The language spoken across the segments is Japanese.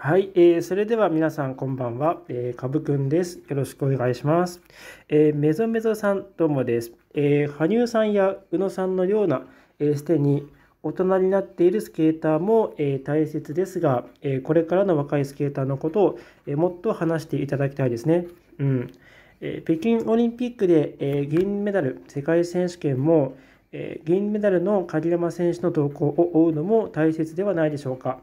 はい、えー、それでは皆さんこんばんは、えー、かぶくんです。よろしくお願いします。えー、メゾメゾさんどうもです。えー、羽生さんや宇野さんのような、えー、すでに大人になっているスケーターも、えー、大切ですが、えー、これからの若いスケーターのことを、えー、もっと話していただきたいですね。うん。えー、北京オリンピックで、えー、銀メダル、世界選手権も、えー、銀メダルの鍵山選手の動向を追うのも大切ではないでしょうか。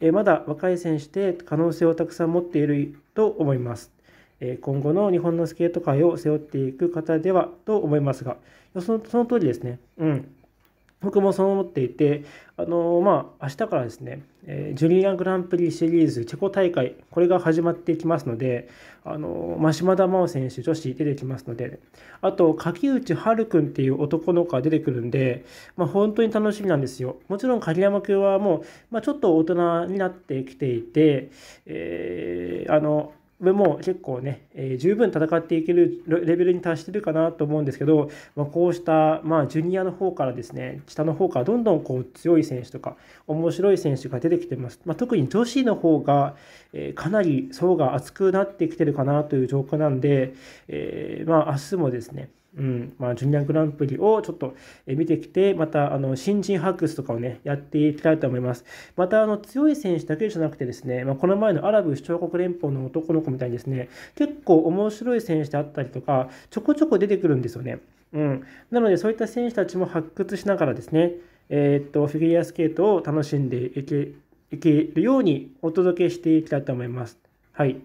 えまだ若い選手で可能性をたくさん持っていると思います。え今後の日本のスケート界を背負っていく方ではと思いますが、そのその通りですね。うん。僕もそう思っていて、あのまあ、明日からですね、えー、ジュニアグランプリシリーズチェコ大会、これが始まっていきますので、あのま島田真央選手、女子出てきますので、あと、柿内春君っていう男の子が出てくるんで、まあ、本当に楽しみなんですよ。もちろん鍵山君はもう、まあ、ちょっと大人になってきていて、えー、あのも結構ね、えー、十分戦っていけるレベルに達してるかなと思うんですけど、まあ、こうした、まあ、ジュニアの方からですね下の方からどんどんこう強い選手とか面白い選手が出てきてます、まあ、特に女子の方が、えー、かなり層が厚くなってきてるかなという状況なんで、えー、まあ明日もですねうんまあ、ジュニアグランプリをちょっと見てきて、またあの新人発掘とかをね、やっていきたいと思います。またあの強い選手だけじゃなくてですね、まあ、この前のアラブ首長国連邦の男の子みたいにですね、結構面白い選手であったりとか、ちょこちょこ出てくるんですよね。うん、なので、そういった選手たちも発掘しながらですね、えー、っとフィギュアスケートを楽しんでいけいけるようにお届けしていきたいと思います。はい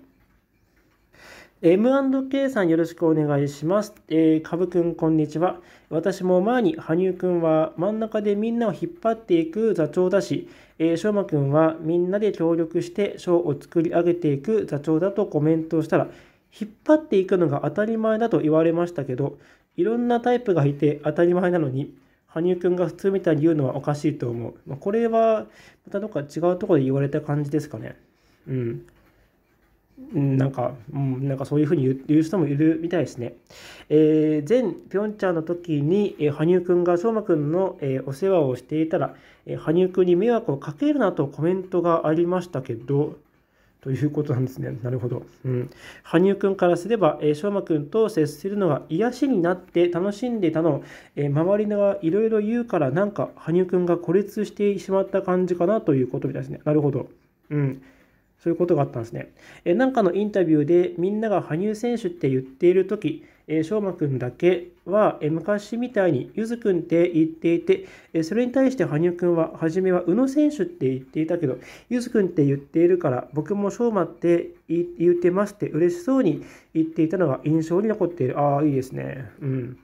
M&K さんよろしくお願いします。えー、株くんこんにちは。私も前に羽生くんは真ん中でみんなを引っ張っていく座長だし、えー、しょうまくんはみんなで協力して賞を作り上げていく座長だとコメントしたら、引っ張っていくのが当たり前だと言われましたけど、いろんなタイプがいて当たり前なのに、羽生くんが普通みたいに言うのはおかしいと思う。まあ、これはまたどっか違うとこで言われた感じですかね。うん。なんか、うん、なんかそういうふうに言う人もいるみたいですね。えー、前ピョンチャンの時に、えー、羽生くんが相馬くんの、えー、お世話をしていたら、えー、羽生くんに迷惑をかけるなとコメントがありましたけど、ということなんですね。なるほど。うん、羽生くんからすれば、えー、相馬くんと接するのが癒しになって楽しんでたのを、えー、周りがいろいろ言うから、なんか羽生くんが孤立してしまった感じかなということみたいですね。なるほど。うんそういうことがあったんですね。えなんかのインタビューでみんなが羽生選手って言っている時えー、しょくんだけは、えー、昔みたいにゆずくんって言っていて、えー、それに対して羽生くんは、初めは宇野選手って言っていたけど、ゆずくんって言っているから、僕も翔ょって言ってますって嬉しそうに言っていたのが印象に残っている。ああ、いいですね。うん。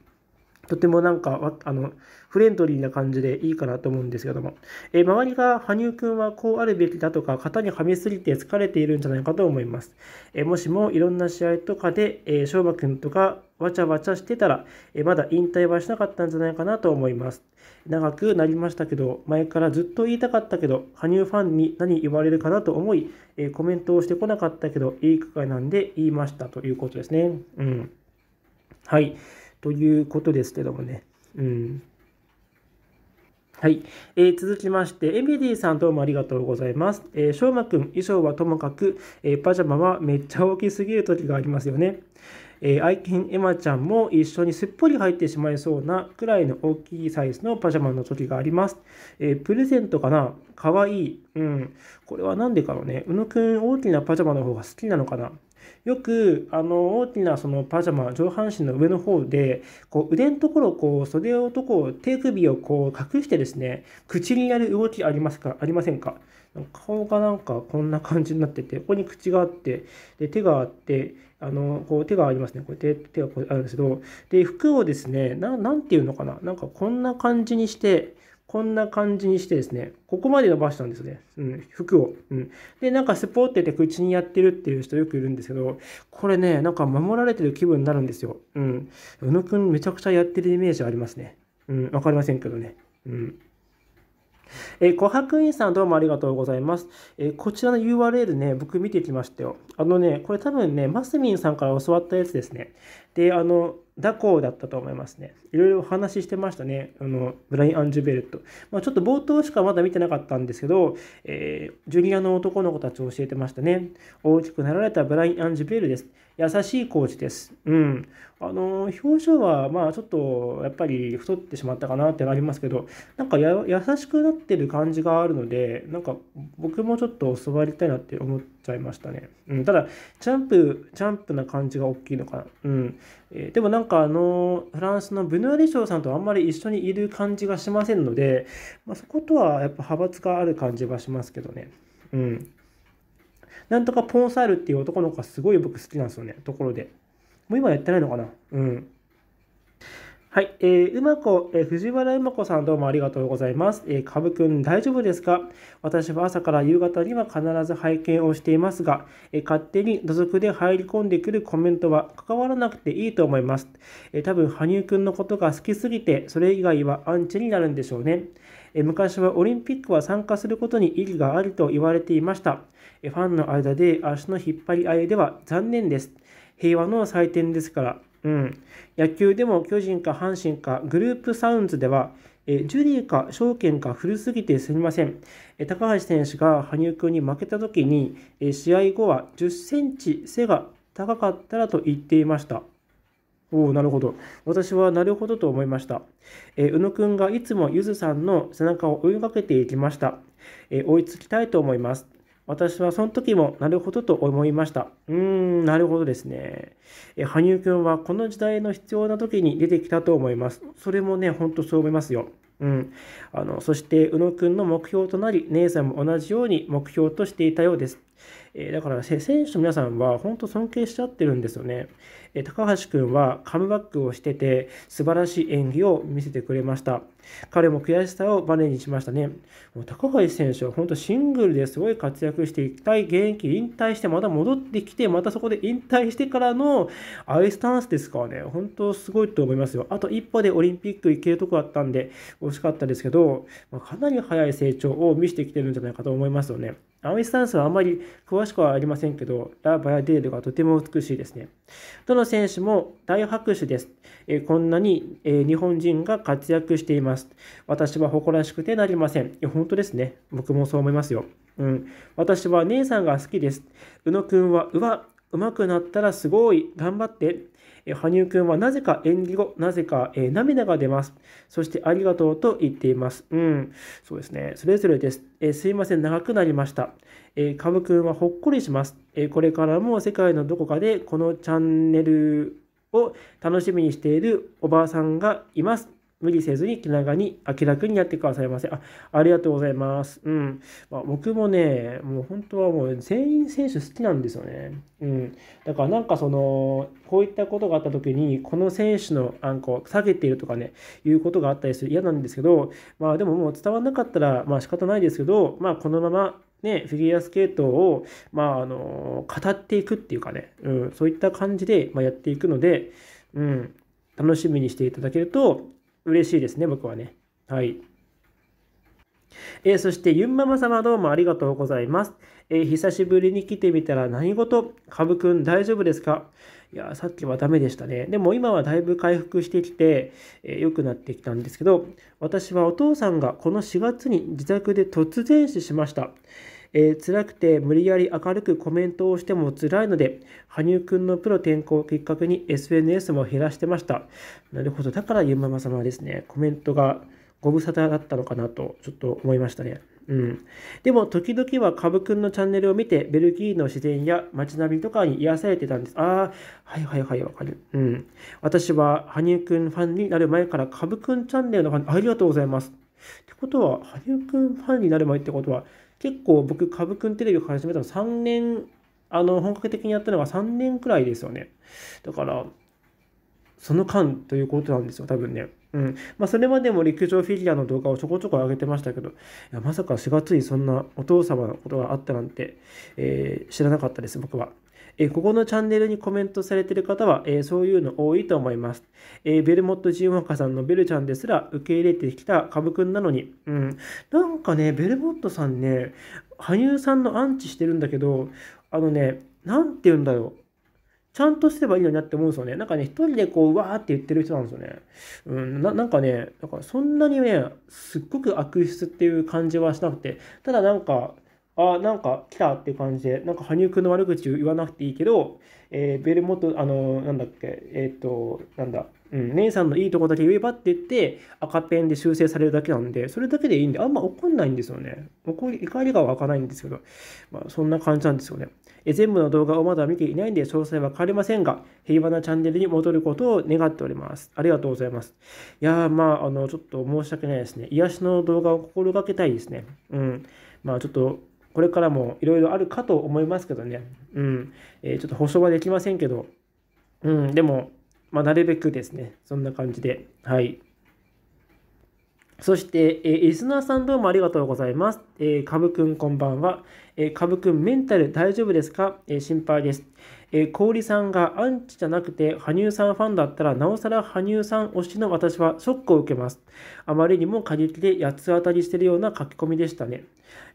とてもなんか、あの、フレンドリーな感じでいいかなと思うんですけども、え周りが羽生くんはこうあるべきだとか、型にはめすぎて疲れているんじゃないかと思います。えもしもいろんな試合とかで、えー、しょくんとかわちゃわちゃしてたら、えまだ引退はしなかったんじゃないかなと思います。長くなりましたけど、前からずっと言いたかったけど、羽生ファンに何言われるかなと思い、えコメントをしてこなかったけど、いい機会なんで言いましたということですね。うん。はい。ということですけどもね。うん。はい、えー、続きまして、エミリーさんどうもありがとうございます。えー、しょうまくん、衣装はともかく、えー、パジャマはめっちゃ大きすぎる時がありますよね。えー、愛犬エマちゃんも一緒にすっぽり入ってしまいそうなくらいの大きいサイズのパジャマの時があります。えー、プレゼントかなかわいい。うん。これは何でかのね。うのくん、大きなパジャマの方が好きなのかなよくあの大きなそのパジャマ上半身の上の方でこう腕のところをこう袖をとこう手首をこう隠してですね口にやる動きありますかありませんか顔がなんかこんな感じになっててここに口があってで手があってあのこう手がありますねこうやって手がこうあるんですけどで服をですねななんていうのかななんかこんな感じにしてこんな感じにしてですね、ここまで伸ばしたんですね。うん、服を。うん。で、なんかスポーってて口にやってるっていう人よくいるんですけど、これね、なんか守られてる気分になるんですよ。うん。宇野くんめちゃくちゃやってるイメージありますね。うん、わかりませんけどね。うん。えー、琥珀院さんどうもありがとうございます。えー、こちらの URL ね、僕見てきましたよ。あのね、これ多分ね、マスミンさんから教わったやつですね。で、あの、ダコーだったと思いますね。いろいろお話ししてましたね。あの、ブライン・アンジュベルト。まあ、ちょっと冒頭しかまだ見てなかったんですけど、えー、ジュニアの男の子たちを教えてましたね。大きくなられたブライン・アンジュベルです。優しいコーチです。うん。あの、表情は、まあ、ちょっと、やっぱり太ってしまったかなってなりますけど、なんか優しくなってる感じがあるので、なんか、僕もちょっと教わりたいなって思っちゃいましたね。うん。ただ、ジャンプ、ジャンプな感じが大きいのかな。うん。えー、でもなんか、あの、フランスのブヌアリショーさんとあんまり一緒にいる感じがしませんので、まあ、そことは、やっぱ派閥がある感じはしますけどね。うん。なんとかポンサールっていう男の子がすごい僕好きなんですよね、ところで。もう今やってないのかなうん。はい、えー、うまこ、えー、藤原うまこさんどうもありがとうございます。えー、かぶくん大丈夫ですか私は朝から夕方には必ず拝見をしていますが、えー、勝手に土足で入り込んでくるコメントは関わらなくていいと思います。えー、多分、羽生くんのことが好きすぎて、それ以外はアンチになるんでしょうね。昔はオリンピックは参加することに意義があると言われていました。ファンの間で足の引っ張り合いでは残念です。平和の祭典ですから。うん、野球でも巨人か阪神かグループサウンズではえジュリーか証券か古すぎてすみません。え高橋選手が羽生君に負けた時に、え試合後は10センチ背が高かったらと言っていました。おお、なるほど。私はなるほどと思いました。えー、宇野くんがいつもゆずさんの背中を追いかけていきました。えー、追いつきたいと思います。私はその時もなるほどと思いました。うーん、なるほどですね。え羽生くんはこの時代の必要な時に出てきたと思います。それもね、ほんとそう思いますよ。うん、あのそして、宇野くんの目標となり、姉さんも同じように目標としていたようです。えー、だから、選手の皆さんは本当尊敬しちゃってるんですよね。え高橋君はカムバックをしてて素晴らしい演技を見せてくれました彼も悔しさをバネにしましたねもう高橋選手は本当シングルですごい活躍していきたい現役引退してまた戻ってきてまたそこで引退してからのアイスタンスですからね本当すごいと思いますよあと一歩でオリンピック行けるとこだったんで惜しかったですけど、まかなり早い成長を見せてきてるんじゃないかと思いますよね青いスタンスはあまり詳しくはありませんけど、ラ・バヤデールがとても美しいですね。どの選手も大拍手です。えこんなに、え日本人が活躍しています。私は誇らしくてなりません。い本当ですね。僕もそう思いますよ。うん。私は姉さんが好きです。宇野くんは、うわ、うまくなったらすごい。頑張って。え羽生くんはなぜか演技後、なぜか、え涙が出ます。そしてありがとうと言っています。うん、そうですね。それぞれです。えすいません、長くなりました。えー、カブくんはほっこりします。えこれからも世界のどこかでこのチャンネルを楽しみにしているおばあさんがいます。無理せずに気長に明らかにやってくださいませ。あありがとうございます。うん。まあ、僕もね、もう本当はもう全員選手好きなんですよね。うん。だからなんかその、こういったことがあった時に、この選手のあんこ下げているとかね、いうことがあったりする嫌なんですけど、まあでももう伝わらなかったら、まあ仕方ないですけど、まあこのままね、フィギュアスケートを、まあ、あの語っていくっていうかね、うん、そういった感じで、まあ、やっていくので、うん、楽しみにしていただけると嬉しいですね、僕はね。はい。えー、そして、ゆんママ様どうもありがとうございます。えー、久しぶりに来てみたら何事かぶくん大丈夫ですかいや、さっきはダメでしたね。でも今はだいぶ回復してきて、えー、良くなってきたんですけど、私はお父さんがこの4月に自宅で突然死しました。えー、辛くて無理やり明るくコメントをしても辛いので、羽生くんのプロ転向をきっかけに SNS も減らしてました。なるほど。だからゆまま様はですね、コメントがご無沙汰だったのかなと、ちょっと思いましたね。うん、でも時々はブくんのチャンネルを見てベルギーの自然や街並みとかに癒されてたんです。ああ、はいはいはい、わかる。うん。私は羽生くんファンになる前からブくんチャンネルのファン、ありがとうございます。ってことは、羽生くんファンになる前ってことは、結構僕、株くんテレビを始めたの3年、あの、本格的にやったのが3年くらいですよね。だから、その間ということなんですよ、多分ね。うん。まあ、それまでも陸上フィギュアの動画をちょこちょこ上げてましたけど、いやまさか4月にそんなお父様のことがあったなんて、えー、知らなかったです、僕は。えここのチャンネルにコメントされている方は、えそういうの多いと思います。えベルモット・ジンワカさんのベルちゃんですら受け入れてきた株くんなのに、うん、なんかね、ベルモットさんね、羽生さんのアンチしてるんだけど、あのね、なんて言うんだろう。ちゃんとすればいいのになって思うんですよね。なんかね、一人でこう、うわーって言ってる人なんですよね。うん、ななんかね、なんかそんなにね、すっごく悪質っていう感じはしなくて、ただなんか、あなんか来たって感じで、なんか羽生君の悪口を言わなくていいけど、えー、ベルモト、あのー、なんだっけ、えっ、ー、と、なんだ、うん、姉さんのいいとこだけ言えばって言って、赤ペンで修正されるだけなんで、それだけでいいんで、あんま怒んないんですよね。怒り、怒りが湧かないんですけど、まあ、そんな感じなんですよね。え全部の動画をまだ見ていないんで、詳細は変わりませんが、平和なチャンネルに戻ることを願っております。ありがとうございます。いやー、まあ、あの、ちょっと申し訳ないですね。癒しの動画を心がけたいですね。うん。まあ、ちょっと、これからもいろいろあるかと思いますけどね、うんえー、ちょっと保証はできませんけど、うん、でも、まあ、なるべくですね、そんな感じで、はい。そして、えー、リスナーさんどうもありがとうございます。えー、かぶくんこんばんは。えー、かぶくんメンタル大丈夫ですか、えー、心配です。えー、氷さんがアンチじゃなくて羽生さんファンだったら、なおさら羽生さん推しの私はショックを受けます。あまりにも過激で八つ当たりしてるような書き込みでしたね。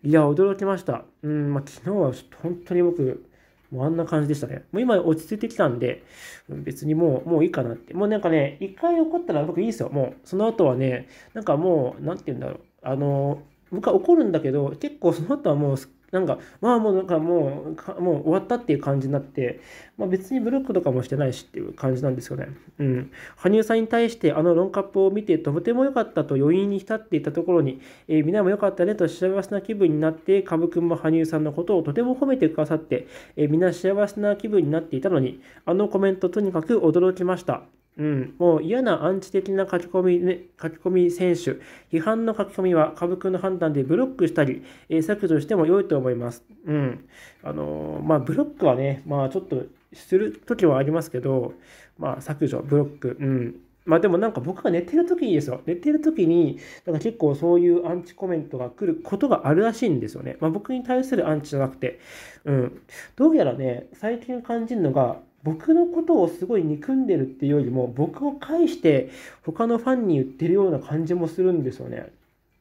いや、驚きました。うん、まあ、昨日は本当に僕、もうあんな感じでしたね。もう今落ち着いてきたんで、別にもう、もういいかなって。もうなんかね、一回怒ったら僕いいですよ。もう、その後はね、なんかもう、なんて言うんだろう。あの、僕は怒るんだけど、結構その後はもうすっなんかまあもうなんかもうもう終わったっていう感じになって、まあ、別にブロックとかもしてないしっていう感じなんですよね。うん、羽生さんに対してあのロンカップを見てとても良かったと余韻に浸っていたところに、えー、皆も良かったねと幸せな気分になってカブ君も羽生さんのことをとても褒めてくださって、えー、皆幸せな気分になっていたのにあのコメントとにかく驚きました。うん、もう嫌なアンチ的な書き込み、ね、書き込み選手、批判の書き込みは株君の判断でブロックしたり、えー、削除しても良いと思います。うん。あのー、まあ、ブロックはね、まあ、ちょっとする時はありますけど、まあ、削除、ブロック、うん。まあ、でもなんか僕が寝てる時にですよ。寝てる時に、なんか結構そういうアンチコメントが来ることがあるらしいんですよね。まあ、僕に対するアンチじゃなくて。うん。どうやらね、最近感じるのが、僕のことをすごい憎んでるっていうよりも、僕を介して他のファンに言ってるような感じもするんですよね。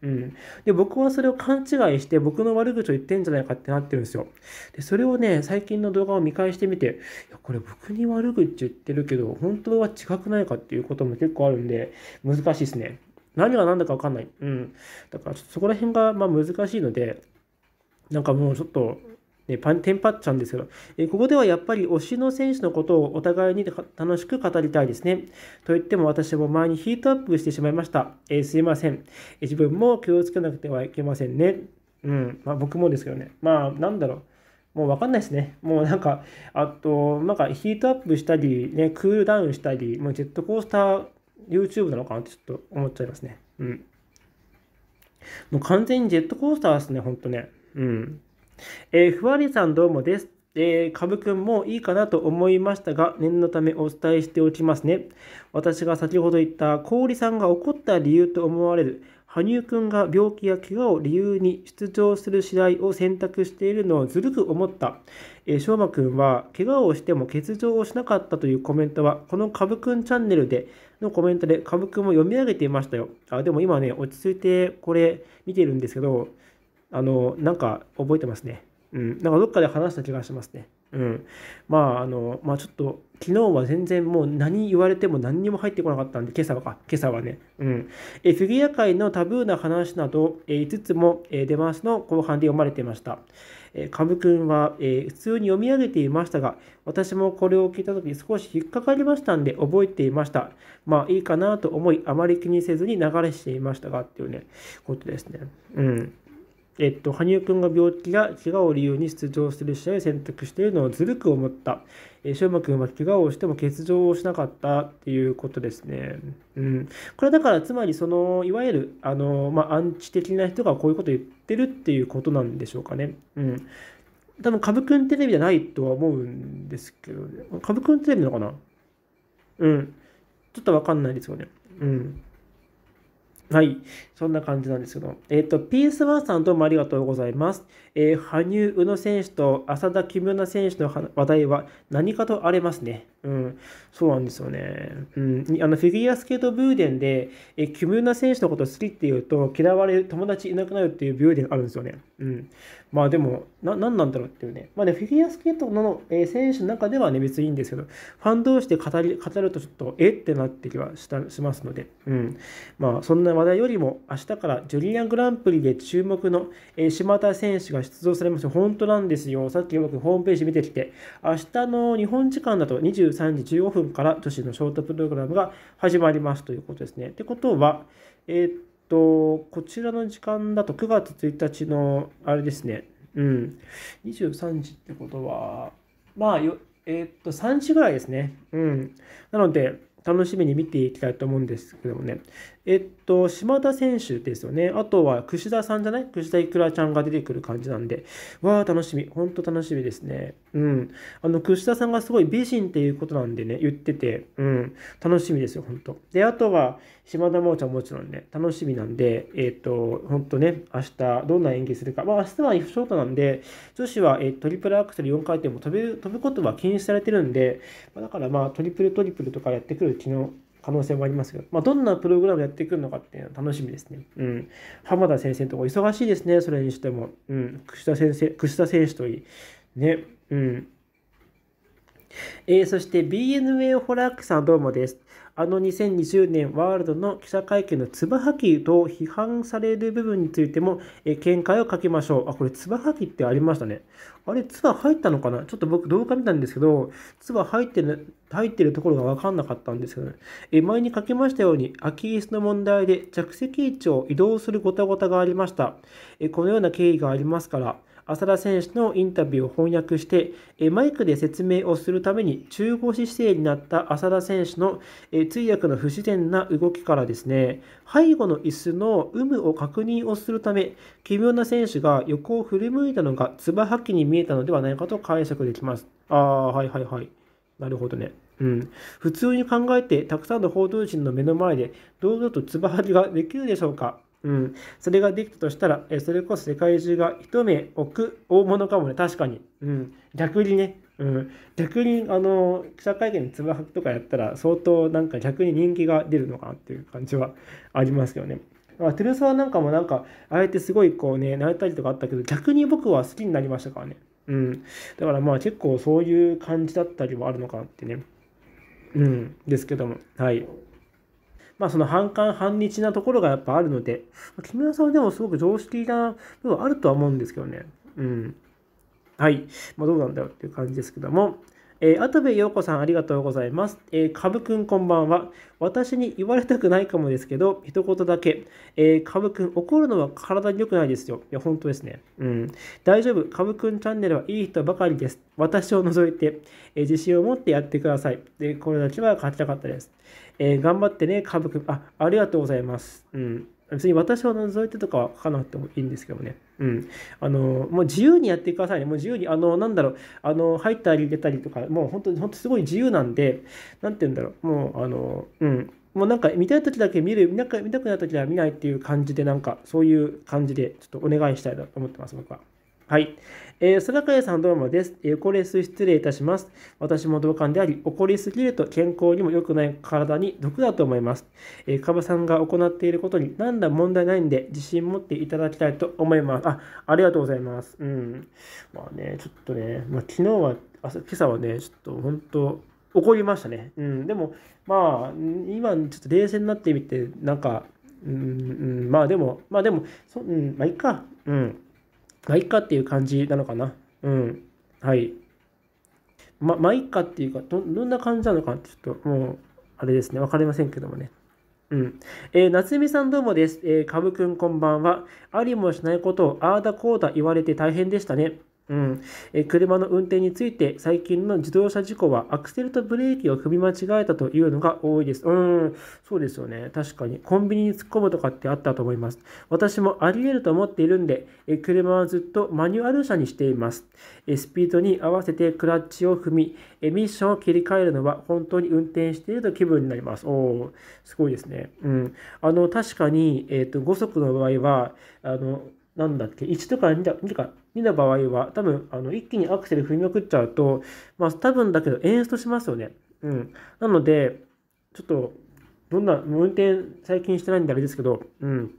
うん。で、僕はそれを勘違いして、僕の悪口を言ってんじゃないかってなってるんですよ。で、それをね、最近の動画を見返してみて、いや、これ僕に悪口言ってるけど、本当は違くないかっていうことも結構あるんで、難しいですね。何が何だか分かんない。うん。だから、そこら辺が、まあ難しいので、なんかもうちょっと、ね、パンテンパっちゃうんですけど、えここではやっぱり推しの選手のことをお互いに楽しく語りたいですね。と言っても私も前にヒートアップしてしまいました。えー、すいません、自分も気をつけなくてはいけませんね。うん、まあ、僕もですけどね。まあなんだろう。もう分かんないですね。もうなんか、あと、なんかヒートアップしたり、ね、クールダウンしたり、もうジェットコースター YouTube なのかなってちょっと思っちゃいますね。うん。もう完全にジェットコースターですね、ほんとね。うん。えー、ふわりさんどうもです。えー、かぶくんもいいかなと思いましたが、念のためお伝えしておきますね。私が先ほど言った、氷さんが怒った理由と思われる、羽生くんが病気や怪我を理由に出場する次第を選択しているのをずるく思った。えー、しょうまくんは、怪我をしても欠場をしなかったというコメントは、このかぶくんチャンネルでのコメントでかぶくんも読み上げていましたよ。あ、でも今ね、落ち着いてこれ見てるんですけど、あの、なんか覚えてますね。うん、なんかどっかで話した気がしますね。うん、まああのまあちょっと昨日は全然もう何言われても何にも入ってこなかったんで今朝はか今朝はね、うん、えフィギュア界のタブーな話など、え5つも、え出回しの後半で読まれていました、えー、株くんは、え普通に読み上げていましたが私もこれを聞いた時少し引っかかりましたんで覚えていましたまあいいかなと思いあまり気にせずに流れしていましたがっていうねことですねうんえっと、羽生君が病気や怪我を理由に出場する試合を選択しているのをずるく思った。えー、翔馬君は怪我をしても欠場をしなかったっていうことですね。うん。これだから、つまり、その、いわゆる、あの、まあ、アンチ的な人がこういうこと言ってるっていうことなんでしょうかね。うん。多分、株君テレビじゃないとは思うんですけど、ね、株君テレビなのかなうん。ちょっとわかんないですよね。うん。はい。そんな感じなんですけど。えっ、ー、と、ワンさんどうもありがとうございます。えー、羽生、宇野選手と浅田、木村選手の話題は何かと荒れますね。うん、そうなんですよね。うん、あのフィギュアスケートブーデンで、えー、木村選手のこと好きっていうと嫌われる友達いなくなるっていうブーデンあるんですよね。うん、まあでも、な何なんだろうっていうね。まあね、フィギュアスケートの、えー、選手の中ではね、別にいいんですけど、ファン同士で語り語るとちょっとえってなってきはしたしますので、うん、まあそんな話題よりも明日からジュリアングランプリで注目の、えー、島田選手が出動されました。本当なんですよ。さっき僕ホームページ見てきて、明日の日本時間だと23時15分から女子のショートプログラムが始まりますということですね。ってことは、えー、っと、こちらの時間だと9月1日の、あれですね、うん、23時ってことは、まあ、えー、っと、3時ぐらいですね。うん。なので、楽しみに見ていきたいと思うんですけどもね。えっと、島田選手ですよね。あとは、櫛田さんじゃない櫛田いくらちゃんが出てくる感じなんで、わあ、楽しみ。ほんと楽しみですね。うん。あの、櫛田さんがすごい美人っていうことなんでね、言ってて、うん。楽しみですよ、ほんと。で、あとは、島田真央ちゃんもちろんね、楽しみなんで、えっと、ほんとね、明日、どんな演技するか。まあ、明日はショートなんで、女子は、えトリプルアクセル4回転も飛べる、飛ぶことは禁止されてるんで、まだからまあ、トリプルトリプルとかやってくる昨日。可能性もありますけど、まあ、どんなプログラムやってくるのかっていうのは楽しみですね。うん。浜田先生のとこ忙しいですね、それにしても。うん。串田先生、串田選手といい。ね。うん。えー、そして BNA ホラークさんどうもです。あの2020年ワールドの記者会見のつばはきと批判される部分についても、え見解を書きましょう。あ、これつばはきってありましたね。あれ、つば入ったのかなちょっと僕動画見たんですけど、つば入ってる、入ってるところがわかんなかったんですけど、ね、え前に書きましたように、空き椅子の問題で着席位置を移動するごたごたがありました。えこのような経緯がありますから、浅田選手のインタビューを翻訳して、えマイクで説明をするために中腰姿勢になった浅田選手の、え通訳の不自然な動きからですね、背後の椅子の有無を確認をするため、奇妙な選手が横を振り向いたのがつばはきに見えたのではないかと解釈できます。ああ、はいはいはい。なるほどね。うん、普通に考えてたくさんの報道陣の目の前で堂々とつばはきができるでしょうかうん、それができたとしたら、えそれこそ世界中が一目置く大物かもね、確かに。うん、逆にね、うん、逆にあの記者会見につばはくとかやったら、相当なんか逆に人気が出るのかなっていう感じはありますけどね。あトゥルソワなんかもなんか、あえてすごいこうね、慣れたりとかあったけど、逆に僕は好きになりましたからね。うん。だからまあ結構そういう感じだったりもあるのかなってね。うん。ですけども。はい。まあ、その半官半日なところがやっぱあるので、木村さんはでもすごく常識な部分あるとは思うんですけどね。うん。はい。まあ、どうなんだよっていう感じですけども。えー、跡部陽子さんありがとうございます。えー、ぶくんこんばんは。私に言われたくないかもですけど、一言だけ。えー、ぶくん、怒るのは体に良くないですよ。いや、本当ですね。うん。大丈夫。ぶくんチャンネルはいい人ばかりです。私を除いて、えー、自信を持ってやってください。で、これだけは勝ちたかったです。えー、頑張ってね、カブ君。あ、ありがとうございます。うん。別に私を覗いてとかは書かなくてもいいんですけどね。うん。あの、もう自由にやってくださいね。もう自由に、あの、なんだろう、あの、入ったり出たりとか、もう本当に、本当すごい自由なんで、なんて言うんだろう、もう、あの、うん。もうなんか見たい時だけ見る、なんか見たくない時は見ないっていう感じで、なんかそういう感じでちょっとお願いしたいなと思ってます、僕は。はい。えー、空影さんどうもです。えー、これ失礼いたします。私も同感であり、怒りすぎると健康にも良くない体に毒だと思います。えー、カさんが行っていることに何だ問題ないんで、自信持っていただきたいと思います。あ、ありがとうございます。うん。まあね、ちょっとね、まあ、昨日は、朝今朝はね、ちょっと本当、怒りましたね。うん。でも、まあ、今ちょっと冷静になってみて、なんか、うん、うん、まあでも、まあでも、そうん、まあいいか。うん。まあ、いっかっていう感じなのかな。うん。はい。ま、まあ、いっかっていうか、ど、どんな感じなのか、ちょっともう、あれですね、わかりませんけどもね。うん。えー、夏美さんどうもです。えー、かぶくんこんばんは。ありもしないことをああだこうだ言われて大変でしたね。うん、え車の運転について最近の自動車事故はアクセルとブレーキを踏み間違えたというのが多いです。うん、そうですよね。確かに。コンビニに突っ込むとかってあったと思います。私もあり得ると思っているんで、え車はずっとマニュアル車にしています。えスピードに合わせてクラッチを踏みえ、ミッションを切り替えるのは本当に運転していると気分になります。おお、すごいですね。うん。あの、確かに、えっ、ー、と、5速の場合は、あの、なんだっけ、1とか2とか、2の場合は、多分、あの、一気にアクセル踏みまくっちゃうと、まあ、多分だけど、エンストしますよね。うん。なので、ちょっと、どんな、運転最近してないんであれですけど、うん。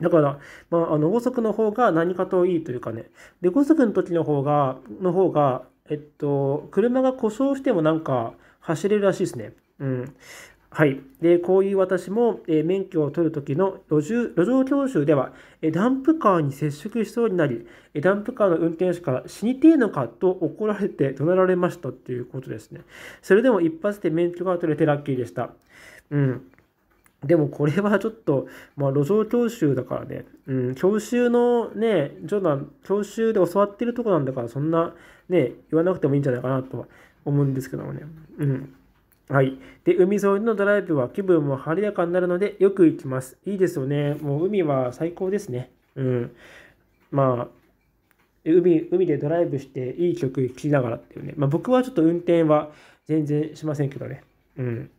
だから、まあ、あの、5速の方が何かといいというかね。で、5速の時の方が、の方が、えっと、車が故障してもなんか走れるらしいですね。うん。はい、でこういう私も、え免許を取る時の路中路上教習では、えダンプカーに接触しそうになり、えダンプカーの運転手から死にてえのかと怒られて怒鳴られましたっていうことですね。それでも一発で免許が取れてラッキーでした。うん、でもこれはちょっと、まあ、路上教習だからね、うん、教習のね、ジョナ教習で教わってるとこなんだから、そんなね、言わなくてもいいんじゃないかなとは思うんですけどもね。うんはい。で、海沿いのドライブは気分も晴れやかになるので、よく行きます。いいですよね。もう海は最高ですね。うん。まあ、海、海でドライブして、いい曲聴きながらっていうね。まあ、僕はちょっと運転は全然しませんけどね。うん。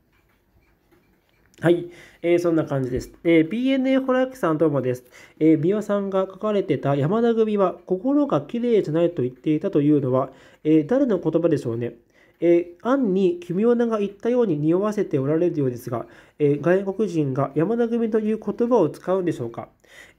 はい、えー、そんな感じです。えー、BNA ホラーキさんどうもです。えー、美輪さんが書かれてた山田組は心が綺麗じゃないと言っていたというのは、えー、誰の言葉でしょうね。えー、に奇妙なが言ったように匂わせておられるようですが、えー、外国人が山田組という言葉を使うんでしょうか、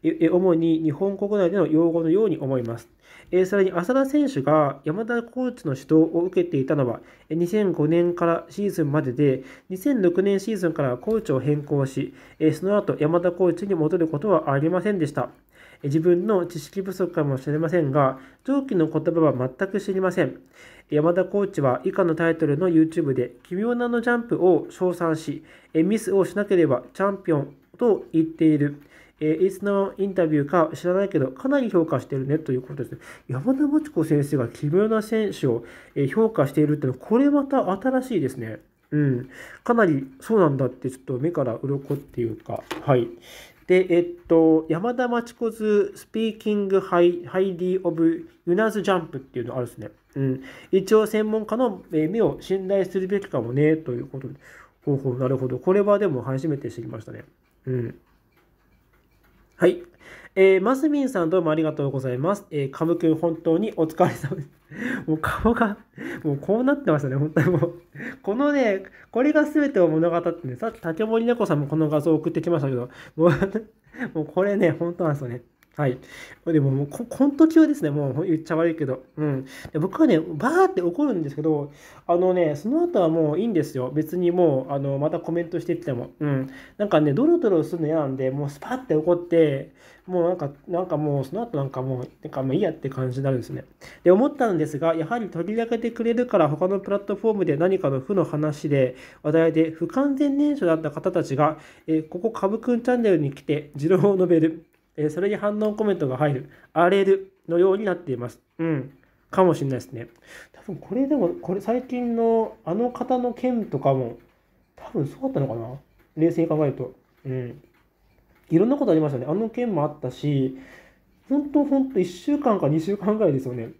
えー、主に日本国内での用語のように思います。えさらに浅田選手が山田コーチの指導を受けていたのは2005年からシーズンまでで2006年シーズンからコーチを変更し、えその後山田コーチに戻ることはありませんでした。自分の知識不足かもしれませんが、上記の言葉は全く知りません。山田コーチは以下のタイトルの YouTube で「奇妙なのジャンプ」を称賛しミスをしなければチャンピオンと言っている。えいつのインタビューか知らないけど、かなり評価してるねということですね。山田真知子先生が奇妙な選手を評価しているっていうのは、これまた新しいですね。うん。かなりそうなんだって、ちょっと目から鱗っていうか、はい。で、えっと、山田真知子ズスピーキングハイハイオブ・ユナズ・ジャンプっていうのあるんですね。うん、一応専門家の目を信頼するべきかもね、ということで。ほうほう、なるほど。これはでも初めて知りましたね。うん。はい。えー、マスミンさんどうもありがとうございます。えー、カムくん本当にお疲れ様です。もう顔が、もうこうなってましたね、本当にもう。このね、これが全てを物語ってね、さっき竹森猫さんもこの画像送ってきましたけど、もう、もうこれね、本当なんですよね。はい。でももうこ、コント中ですね。もう言っちゃ悪いけど。うん。で僕はね、バーって怒るんですけど、あのね、その後はもういいんですよ。別にもう、あの、またコメントしてっても。うん。なんかね、ドロドロするの嫌なんで、もうスパって怒って、もうなんか、なんかもう、その後なんかもう、なんかもういいやって感じになるんですね。で、思ったんですが、やはり取り上げてくれるから他のプラットフォームで何かの負の話で、話題で不完全燃焼だった方たちが、えここ株くんチャンネルに来て、持論を述べる。えそれに反応コメントが入る、荒れるのようになっています。うん。かもしれないですね。多分これでも、これ最近のあの方の件とかも、多分そうだったのかな冷静に考えると。うん。いろんなことありましたね。あの件もあったし、本当本当1週間か2週間ぐらいですよね。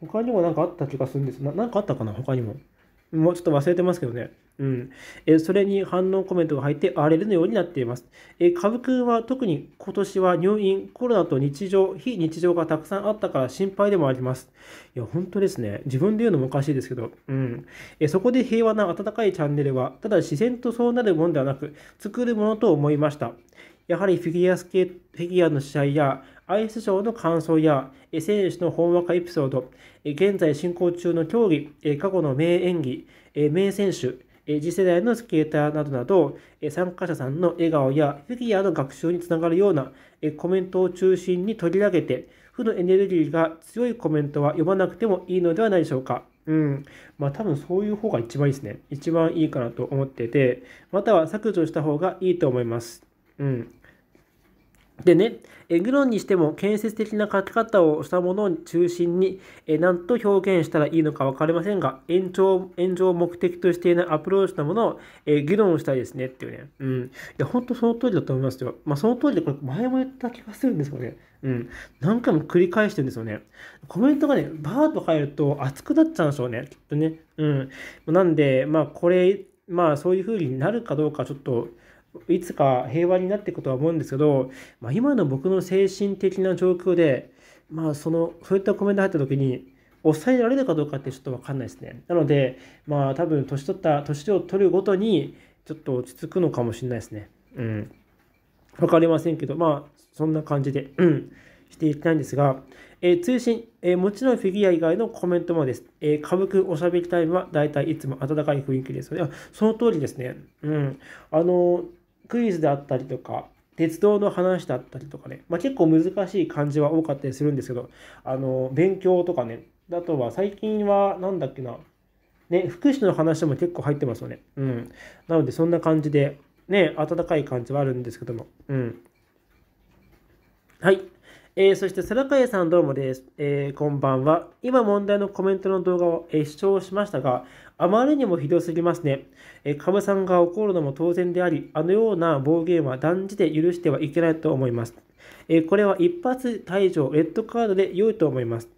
他にも何かあった気がするんです。何かあったかな他にも。もうちょっと忘れてますけどね。うん。えそれに反応コメントが入って、れるのようになっています。え株君は特に今年は入院、コロナと日常、非日常がたくさんあったから心配でもあります。いや、本当ですね。自分で言うのもおかしいですけど、うん。えそこで平和な温かいチャンネルは、ただ自然とそうなるものではなく、作るものと思いました。やはりフィギュアスケート、フィギュアの試合やアイスショーの感想や、選手のほんわかエピソード、現在進行中の競技、過去の名演技、名選手、次世代のスケーターなどなど、参加者さんの笑顔やフィギュアの学習につながるようなコメントを中心に取り上げて、負のエネルギーが強いコメントは読まなくてもいいのではないでしょうか。うん。まあ多分そういう方が一番いいですね。一番いいかなと思ってて、または削除した方がいいと思います。うん。でね、えグロンにしても建設的な書き方をしたものを中心に、え何と表現したらいいのか分かりませんが、延長、炎上を目的としていないアプローチしたものを、え議論したいですねっていうね。うん。いや、ほんとその通りだと思いますよ。まあ、その通りで、これ前も言った気がするんですよね。うん。何回も繰り返してるんですよね。コメントがね、バーっと入ると熱くなっちゃうんでしょうね。きっとね。うん。なんで、まあ、これ、まあ、そういう風になるかどうかちょっと、いつか平和になっていくとは思うんですけど、まあ、今の僕の精神的な状況で、まあ、そのそういったコメント入った時に抑えられるかどうかってちょっと分かんないですね。なので、まあ、多分年取った年を取るごとにちょっと落ち着くのかもしれないですね。うん、分かりませんけど、まあ、そんな感じで、うん、していきたいんですが、えー、通信、えー、もちろんフィギュア以外のコメントもです。えー、舞伎おしゃべりタイムはだいたいいつも温かい雰囲気ですよね。その通りですね。うん。あのークイズであったりとか、鉄道の話だったりとかね、まあ、結構難しい漢字は多かったりするんですけど、あの、勉強とかね、あとは最近は何だっけな、ね、福祉の話も結構入ってますよね。うん。なので、そんな感じで、ね、温かい感じはあるんですけども、うん。はい。えー、そして、空海さんどうもです、えー、こんばんは。今問題のコメントの動画を、えー、視聴しましたが、あまりにもひどすぎますね。えー、さんが怒るのも当然であり、あのような暴言は断じて許してはいけないと思います。えこれは一発退場、レッドカードで良いと思います。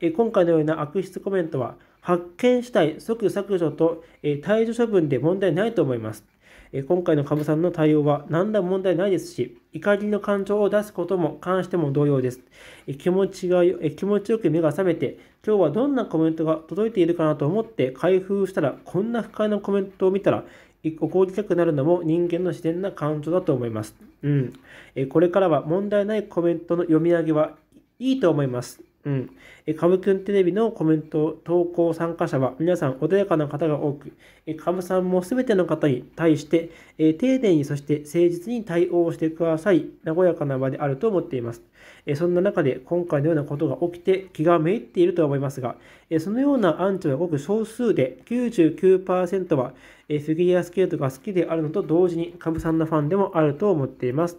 え今回のような悪質コメントは、発見したい即削除と、え退場処分で問題ないと思います。え今回の株さんの対応は何ら問題ないですし、怒りの感情を出すことも関しても同様です。え気持ちがえ気持ちよく目が覚めて、今日はどんなコメントが届いているかなと思って開封したら、こんな不快なコメントを見たら、怒りたくなるのも人間の自然な感情だと思います。うん。えこれからは問題ないコメントの読み上げはいいと思います。うん。え、かぶくんテレビのコメント、投稿参加者は皆さん穏やかな方が多く、え、かぶさんも全ての方に対して、え、丁寧にそして誠実に対応してください。和やかな場であると思っています。え、そんな中で今回のようなことが起きて気がめいっているとは思いますが、え、そのようなアンチはごく少数で99%は、え、フィギュアスケートが好きであるのと同時に、かぶさんのファンでもあると思っています。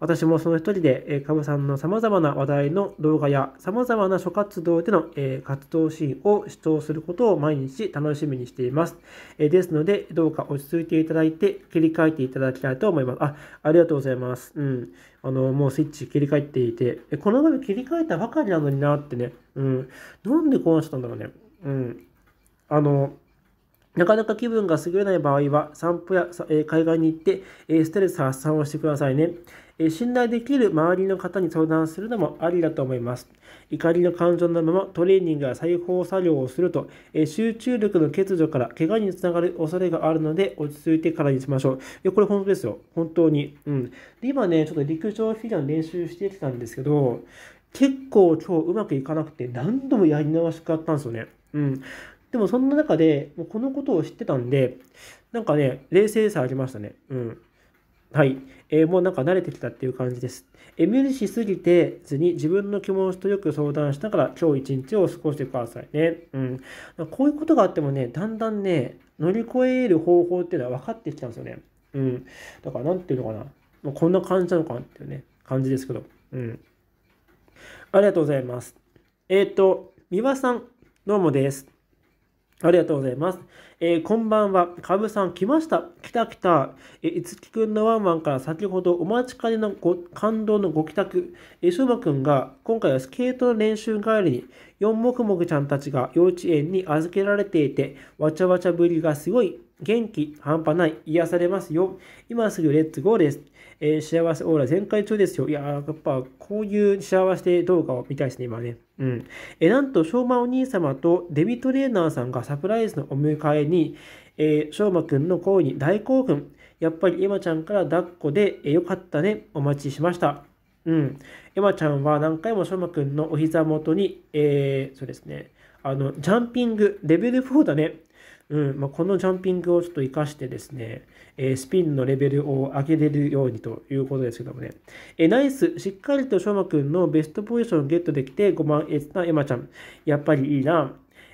私もその一人で、えカブさんの様々な話題の動画や様々な諸活動での、え活動シーンを視聴することを毎日楽しみにしています。えですので、どうか落ち着いていただいて、切り替えていただきたいと思います。あ、ありがとうございます。うん。あの、もうスイッチ切り替えていて、えこの度切り替えたばかりなのになってね、うん。なんでこうなっちゃったんだろうね。うん。あの、なかなか気分が優れない場合は、散歩や海岸に行ってストレス発散をしてくださいね。信頼できる周りの方に相談するのもありだと思います。怒りの感情のままトレーニングや裁縫作業をすると、集中力の欠如から怪我につながる恐れがあるので、落ち着いてからにしましょう。これ本当ですよ。本当に。うん。で、今ね、ちょっと陸上フィギュアの練習してきたんですけど、結構今日うまくいかなくて何度もやり直しがあったんですよね。うん。でもそんな中で、もうこのことを知ってたんで、なんかね、冷静さありましたね。うん。はい。えー、もうなんか慣れてきたっていう感じです。えー、無理しすぎてずに自分の気持ちとよく相談しながら今日一日を過ごしてくださいね。うん。こういうことがあってもね、だんだんね、乗り越える方法っていうのは分かってきたんですよね。うん。だから何て言うのかな。もうこんな感じなのかなっていうね、感じですけど。うん。ありがとうございます。えっ、ー、と、三輪さん、どうもです。ありがとうございます。えー、こんばんは。かぶさん来ました。来た来た。えー、いつきくんのワンワンから先ほどお待ちかねのご感動のご帰宅。えー、しょうまくんが今回はスケートの練習帰りに4もくもくちゃんたちが幼稚園に預けられていて、わちゃわちゃぶりがすごい。元気、半端ない、癒されますよ。今すぐレッツゴーです。えー、幸せオーラ全開中ですよ。いややっぱこういう幸せ動画を見たいですね、今ね。うん、えなんと、しょうまお兄様とデビトレーナーさんがサプライズのお迎えに、えー、しょうまくんの声に大興奮。やっぱりエマちゃんから抱っこで、えー、よかったね。お待ちしました。うん。エマちゃんは何回もしょうまくんのお膝元に、えー、そうですね。あの、ジャンピング、レベル4だね。うんまあ、このジャンピングをちょっと生かしてですね、えー、スピンのレベルを上げれるようにということですけどもね、えー、ナイス、しっかりとしょうまくんのベストポジションをゲットできて5番エツなエマちゃん、やっぱりいいな。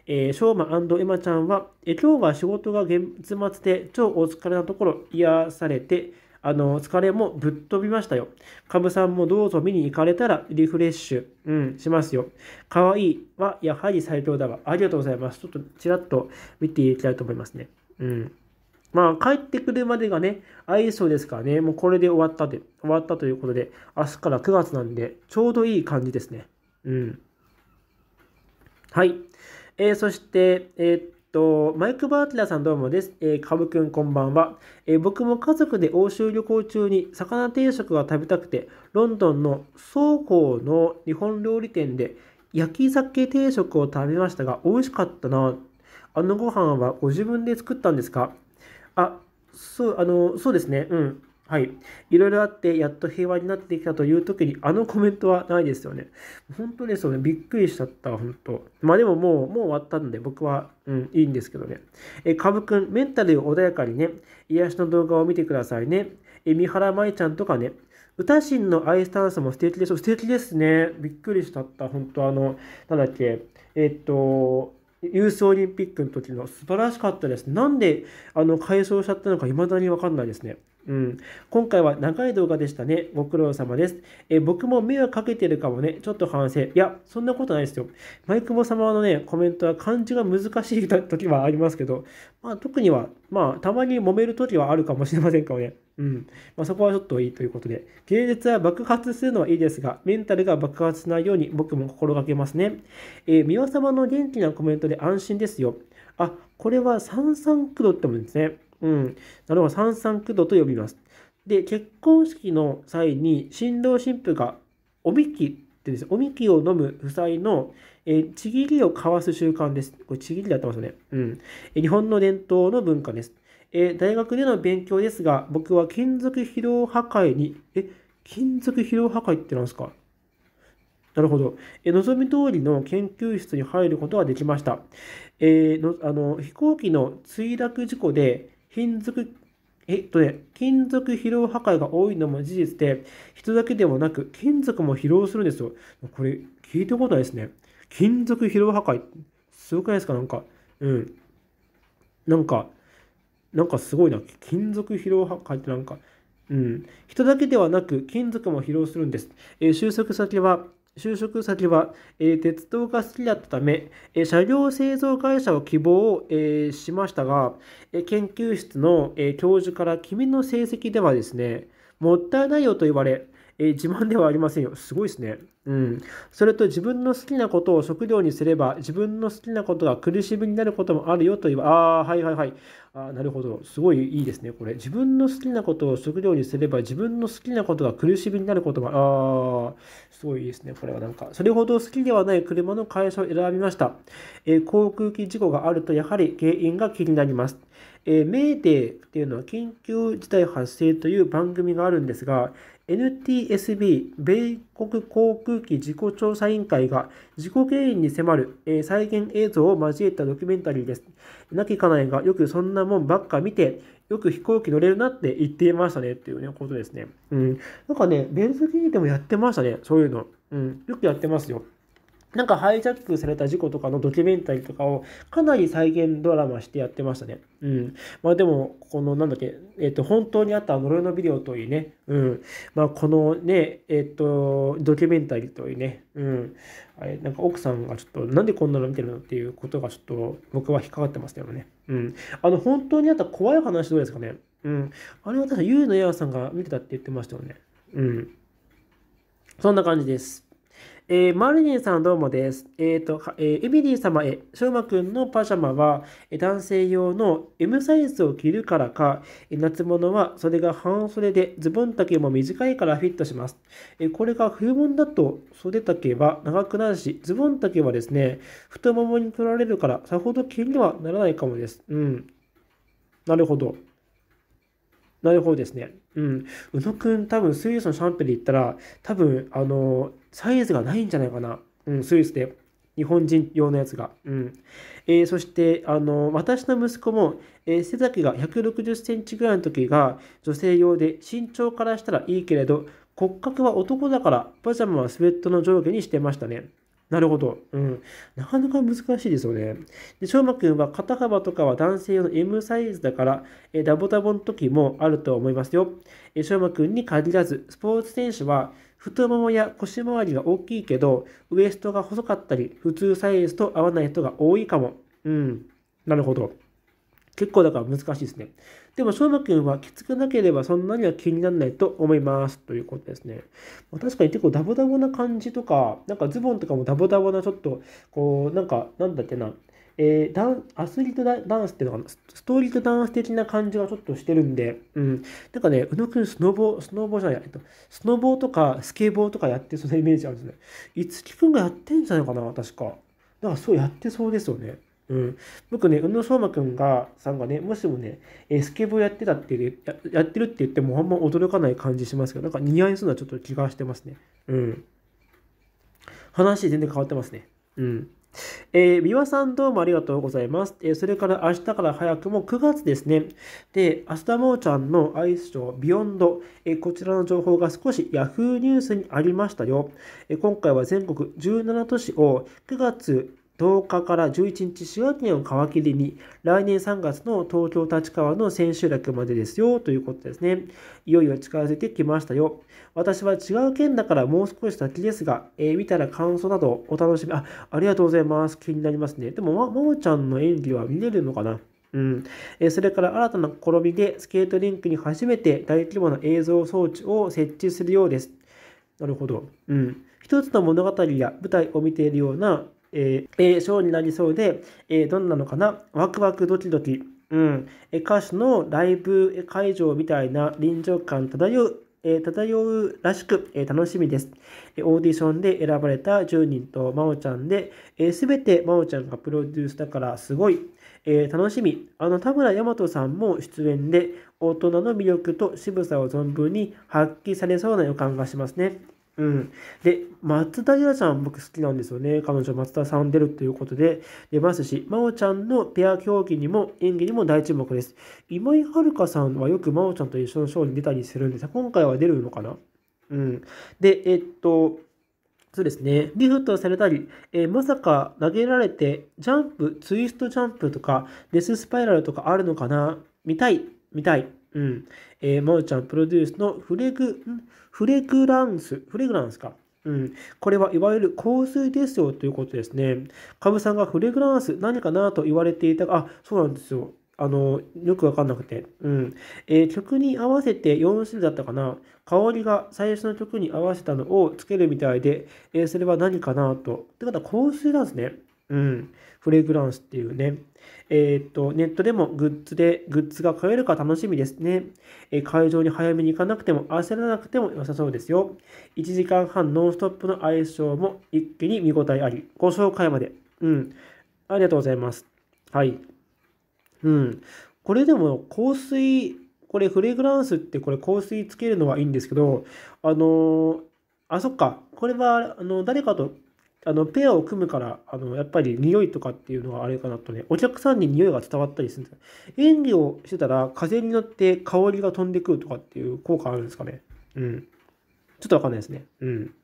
えー、ショーマエマちゃんは、えー、今日は仕事が月末で超お疲れなところ癒されて、あの、疲れもぶっ飛びましたよ。カブさんもどうぞ見に行かれたらリフレッシュ、うん、しますよ。可愛いはやはり最強だわ。ありがとうございます。ちょっとちらっと見ていきたいと思いますね。うん。まあ、帰ってくるまでがね、愛想ですからね、もうこれで終わったで、終わったということで、明日から9月なんで、ちょうどいい感じですね。うん。はい。えー、そして、えー、っと、マイク・バーティラさんどうもです。えー、かぶくんこんばんは、えー、僕も家族で欧州旅行中に魚定食が食べたくて、ロンドンの倉庫の日本料理店で焼き鮭定食を食べましたが、美味しかったな。あのご飯はご自分で作ったんですかあ、そう、あの、そうですね。うん。はい。いろいろあって、やっと平和になってきたという時に、あのコメントはないですよね。本当ですよね。びっくりしちゃった、本当。まあでももう、もう終わったんで、僕は、うん、いいんですけどね。え、かぶくん、メンタルを穏やかにね、癒しの動画を見てくださいね。え、三原舞ちゃんとかね、歌心のアイスタンスも素敵でしょ。素敵ですね。びっくりしちゃった、本当あの、なんだっけ、えっと、ユースオリンピックの時の素晴らしかったです。なんで、あの、解消しちゃったのか、未だにわかんないですね。うん、今回は長い動画でしたね。ご苦労様です。え僕も迷惑かけてるかもね。ちょっと反省。いや、そんなことないですよ。マイクモ様のね、コメントは漢字が難しい時はありますけど、まあ、特には、まあ、たまに揉める時はあるかもしれませんからね。うん。まあ、そこはちょっといいということで。芸術は爆発するのはいいですが、メンタルが爆発しないように僕も心がけますね。えー、三輪様の元気なコメントで安心ですよ。あ、これは三三九度ってもんですね。うん。なるほど。三三九度と呼びます。で、結婚式の際に、新郎新婦がおみきってです。おみきを飲む夫妻の、えちぎりを交わす習慣です。これ、ちぎりでやってますよね。うん。え日本の伝統の文化です。え大学での勉強ですが、僕は金属疲労破壊に、え、金属疲労破壊ってなんですかなるほど。え望み通りの研究室に入ることができました。えー、のあの飛行機の墜落事故で金属、えっとね、金属疲労破壊が多いのも事実で、人だけではなく、金属も疲労するんですよ。これ、聞いたことないですね。金属疲労破壊、すごくないですかなんか、うん。なんか、なんかすごいな。金属疲労破壊ってなんか、うん。人だけではなく、金属も疲労するんです。えー、収束先は、就職先は、えー、鉄道が好きだったため、えー、車両製造会社を希望、えー、しましたが、え研究室の、え教授から君の成績ではですねもったいないよと言われえー、自慢ではありませんよ。すごいですね。うん。それと自分の好きなことを食料にすれば、自分の好きなことが苦しみになることもあるよと言えば、ああ、はいはいはい。あなるほど。すごいいいですね、これ。自分の好きなことを食料にすれば、自分の好きなことが苦しみになることも、ああ、すごいいいですね、これはなんか。それほど好きではない車の会社を選びました。えー、航空機事故があると、やはり原因が気になります。えー、メーデーっていうのは緊急事態発生という番組があるんですが、NTSB 米国航空機事故調査委員会が事故原因に迫る、え再現映像を交えたドキュメンタリーです。なき家内がよくそんなもんばっか見て、よく飛行機乗れるなって言っていましたねっていうね、ことですね。うん。なんかね、ベルギーでもやってましたね、そういうの。うん。よくやってますよ。なんかハイジャックされた事故とかのドキュメンタリーとかをかなり再現ドラマしてやってましたね。うん。まあでも、このなんだっけ、えっ、ー、と、本当にあった呪いのビデオというね、うん。まあこのね、えっ、ー、と、ドキュメンタリーというね、うん。あれ、なんか奥さんがちょっと、なんでこんなの見てるのっていうことがちょっと僕は引っかかってましたよね。うん。あの、本当にあった怖い話どうですかね。うん。あれは確か、ゆうのやわさんが見てたって言ってましたよね。うん。そんな感じです。えー、マルニンさんどうもです。えっ、ー、と、えー、エミリー様へ、しょうまくんのパジャマは、男性用の M サイズを着るからか、夏物はそれが半袖で、ズボン丈も短いからフィットします。えこれが冬物だと袖丈は長くなるし、ズボン丈はですね、太ももに取られるから、さほど気にはならないかもです。うん。なるほど。なるほどですね。うん。宇野くん、多分スイスのシャンプーで言ったら、多分、あの、サイズがないんじゃないかな。うん、スイスで。日本人用のやつが。うんえー、そして、あの、私の息子も、えー、背丈が160センチぐらいの時が女性用で身長からしたらいいけれど、骨格は男だからパジャマはスウェットの上下にしてましたね。なるほど。うん。なかなか難しいですよね。で、翔馬くんは肩幅とかは男性用の M サイズだから、えダボダボの時もあると思いますよ。え馬くんに限らず、スポーツ選手は太ももや腰回りが大きいけど、ウエストが細かったり、普通サイズと合わない人が多いかも。うん。なるほど。結構だから難しいですね。でも、翔馬くんはきつくなければそんなには気にならないと思います。ということですね。まあ、確かに結構ダボダボな感じとか、なんかズボンとかもダボダボなちょっと、こう、なんか、なんだっけな、えー、ダンアスリートダンスっていうのかな、ストーリートダンス的な感じがちょっとしてるんで、うん。なんかね、宇野くんスノボ、スノボじゃない、えっと、スノボとかスケボーとかやってそのイメージあるんですね。いつきくんがやってんじゃないかな、確か。なんかそうやってそうですよね。うん、僕ね、宇野昌磨くんが、さんがね、もしもね、えスケボーやってたってや、やってるって言っても、あんま驚かない感じしますけど、なんか似合いそうなちょっと気がしてますね。うん。話全然変わってますね。うん。えー、美輪さんどうもありがとうございます。えー、それから明日から早くも9月ですね。で、明日もーちゃんのアイスショービヨンド、えー、こちらの情報が少し Yahoo ニュースにありましたよ。えー、今回は全国17都市を9月10日から11日滋賀県を皮切りに、来年3月の東京立川の千秋楽までですよ、ということですね。いよいよ近づいてきましたよ。私は違う県だからもう少し先ですが、えー、見たら感想などお楽しみ、あ、ありがとうございます。気になりますね。でも、ま、ももちゃんの演技は見れるのかなうん、それから新たな試みでスケートリンクに初めて大規模な映像装置を設置するようです。なるほど。うん。一つの物語や舞台を見ているようなえー、えー、ショーになりそうで、えー、どんなのかなワクワクドキドキ。うん。え歌手のライブ会場みたいな臨場感漂う、えー、漂うらしく、えー、楽しみです。えオーディションで選ばれた10人と真央ちゃんで、す、べ、て真央ちゃんがプロデュースだからすごい。え楽しみ。あの、田村大和さんも出演で、大人の魅力と渋さを存分に発揮されそうな予感がしますね。うん。で、松田優奈さん、僕好きなんですよね。彼女、松田さん出るということで、出ますし、真央ちゃんのペア競技にも、演技にも大注目です。今井遥さんはよく真央ちゃんと一緒のショーに出たりするんですが、今回は出るのかなうん。で、えっと、そうですね。リフトされたり、えー、まさか投げられて、ジャンプ、ツイストジャンプとか、デススパイラルとかあるのかな見たい、見たい。うん。えー、まちゃんプロデュースのフレグ、フレグランス、フレグランスか。うん、これはいわゆる香水ですよということですね。カブさんがフレグランス何かなと言われていたが、あ、そうなんですよ。あの、よくわかんなくて。うん。えー、曲に合わせて4種類だったかな。香りが最初の曲に合わせたのをつけるみたいで、えー、それは何かなと。ってことは香水なんですね。うん、フレグランスっていうね、えー、っと、ネットでもグッズで、グッズが買えるか楽しみですね。えー、会場に早めに行かなくても、焦らなくても良さそうですよ。1時間半ノンストップの相性も一気に見応えあり。ご紹介まで。うん。ありがとうございます。はい。うん。これでも香水、これフレグランスってこれ香水つけるのはいいんですけど、あのー、あ、そっか。これは、あの、誰かとあのペアを組むからあのやっぱり匂いとかっていうのがあれかなとねお客さんに匂いが伝わったりするんです演技をしてたら風に乗って香りが飛んでくるとかっていう効果あるんですかねうんちょっとわかんないですねうん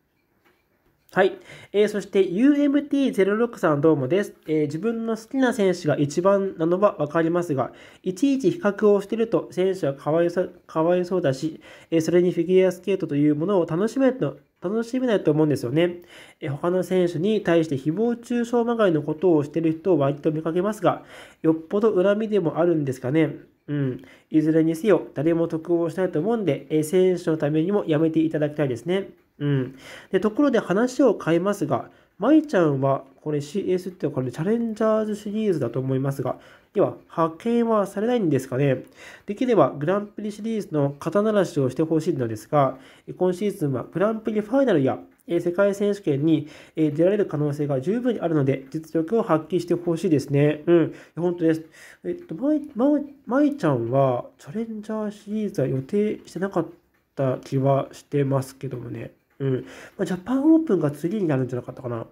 はい、えー、そして UMT06 さんどうもです、えー、自分の好きな選手が一番なのは分かりますが、いちいち比較をしてると選手はかわいそかわいそうだし、えー、それにフィギュアスケートというものを楽しめるの楽しみだと思うんですよね。え他の選手に対して誹謗中傷まがいのことをしてる人を割と見かけますが、よっぽど恨みでもあるんですかね。うん。いずれにせよ、誰も得をしないと思うんで、え選手のためにもやめていただきたいですね。うん。で、ところで話を変えますが、舞ちゃんは、これ CS ってこれチャレンジャーズシリーズだと思いますが、では派遣はされないんですかね。できればグランプリシリーズの肩慣らしをしてほしいのですが、今シーズンはグランプリファイナルや世界選手権に出られる可能性が十分にあるので、実力を発揮してほしいですね。うん、本当です。えっと、まい、まい、まいちゃんは、チャレンジャーシリーズは予定してなかった気はしてますけどもね。うん。まあ、ジャパンオープンが次になるんじゃなかったかな。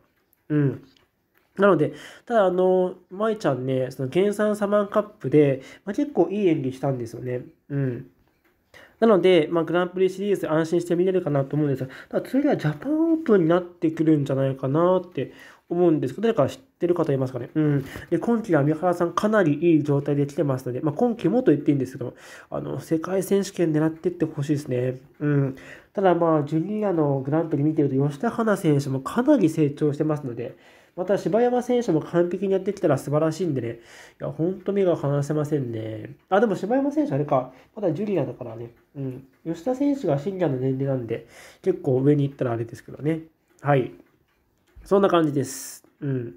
うん。なので、ただあの、舞ちゃんね、その原産サマンカップで、まあ、結構いい演技したんですよね。うん。なので、まあ、グランプリシリーズ安心して見れるかなと思うんですが、ただ次はジャパンオープンになってくるんじゃないかなって思うんですけど、誰か知ってる方いますかね。うん。で、今季は三原さんかなりいい状態で来てますので、まあ、今季もと言っていいんですけど、あの、世界選手権狙ってってほしいですね。うん。ただまあ、ジュニアのグランプリ見てると、吉田花選手もかなり成長してますので、また柴山選手も完璧にやってきたら素晴らしいんでね、いや、ほんと目が離せませんね。あ、でも柴山選手あれか、まだジュリアだからね、うん。吉田選手がシニアの年齢なんで、結構上に行ったらあれですけどね。はい。そんな感じです。うん。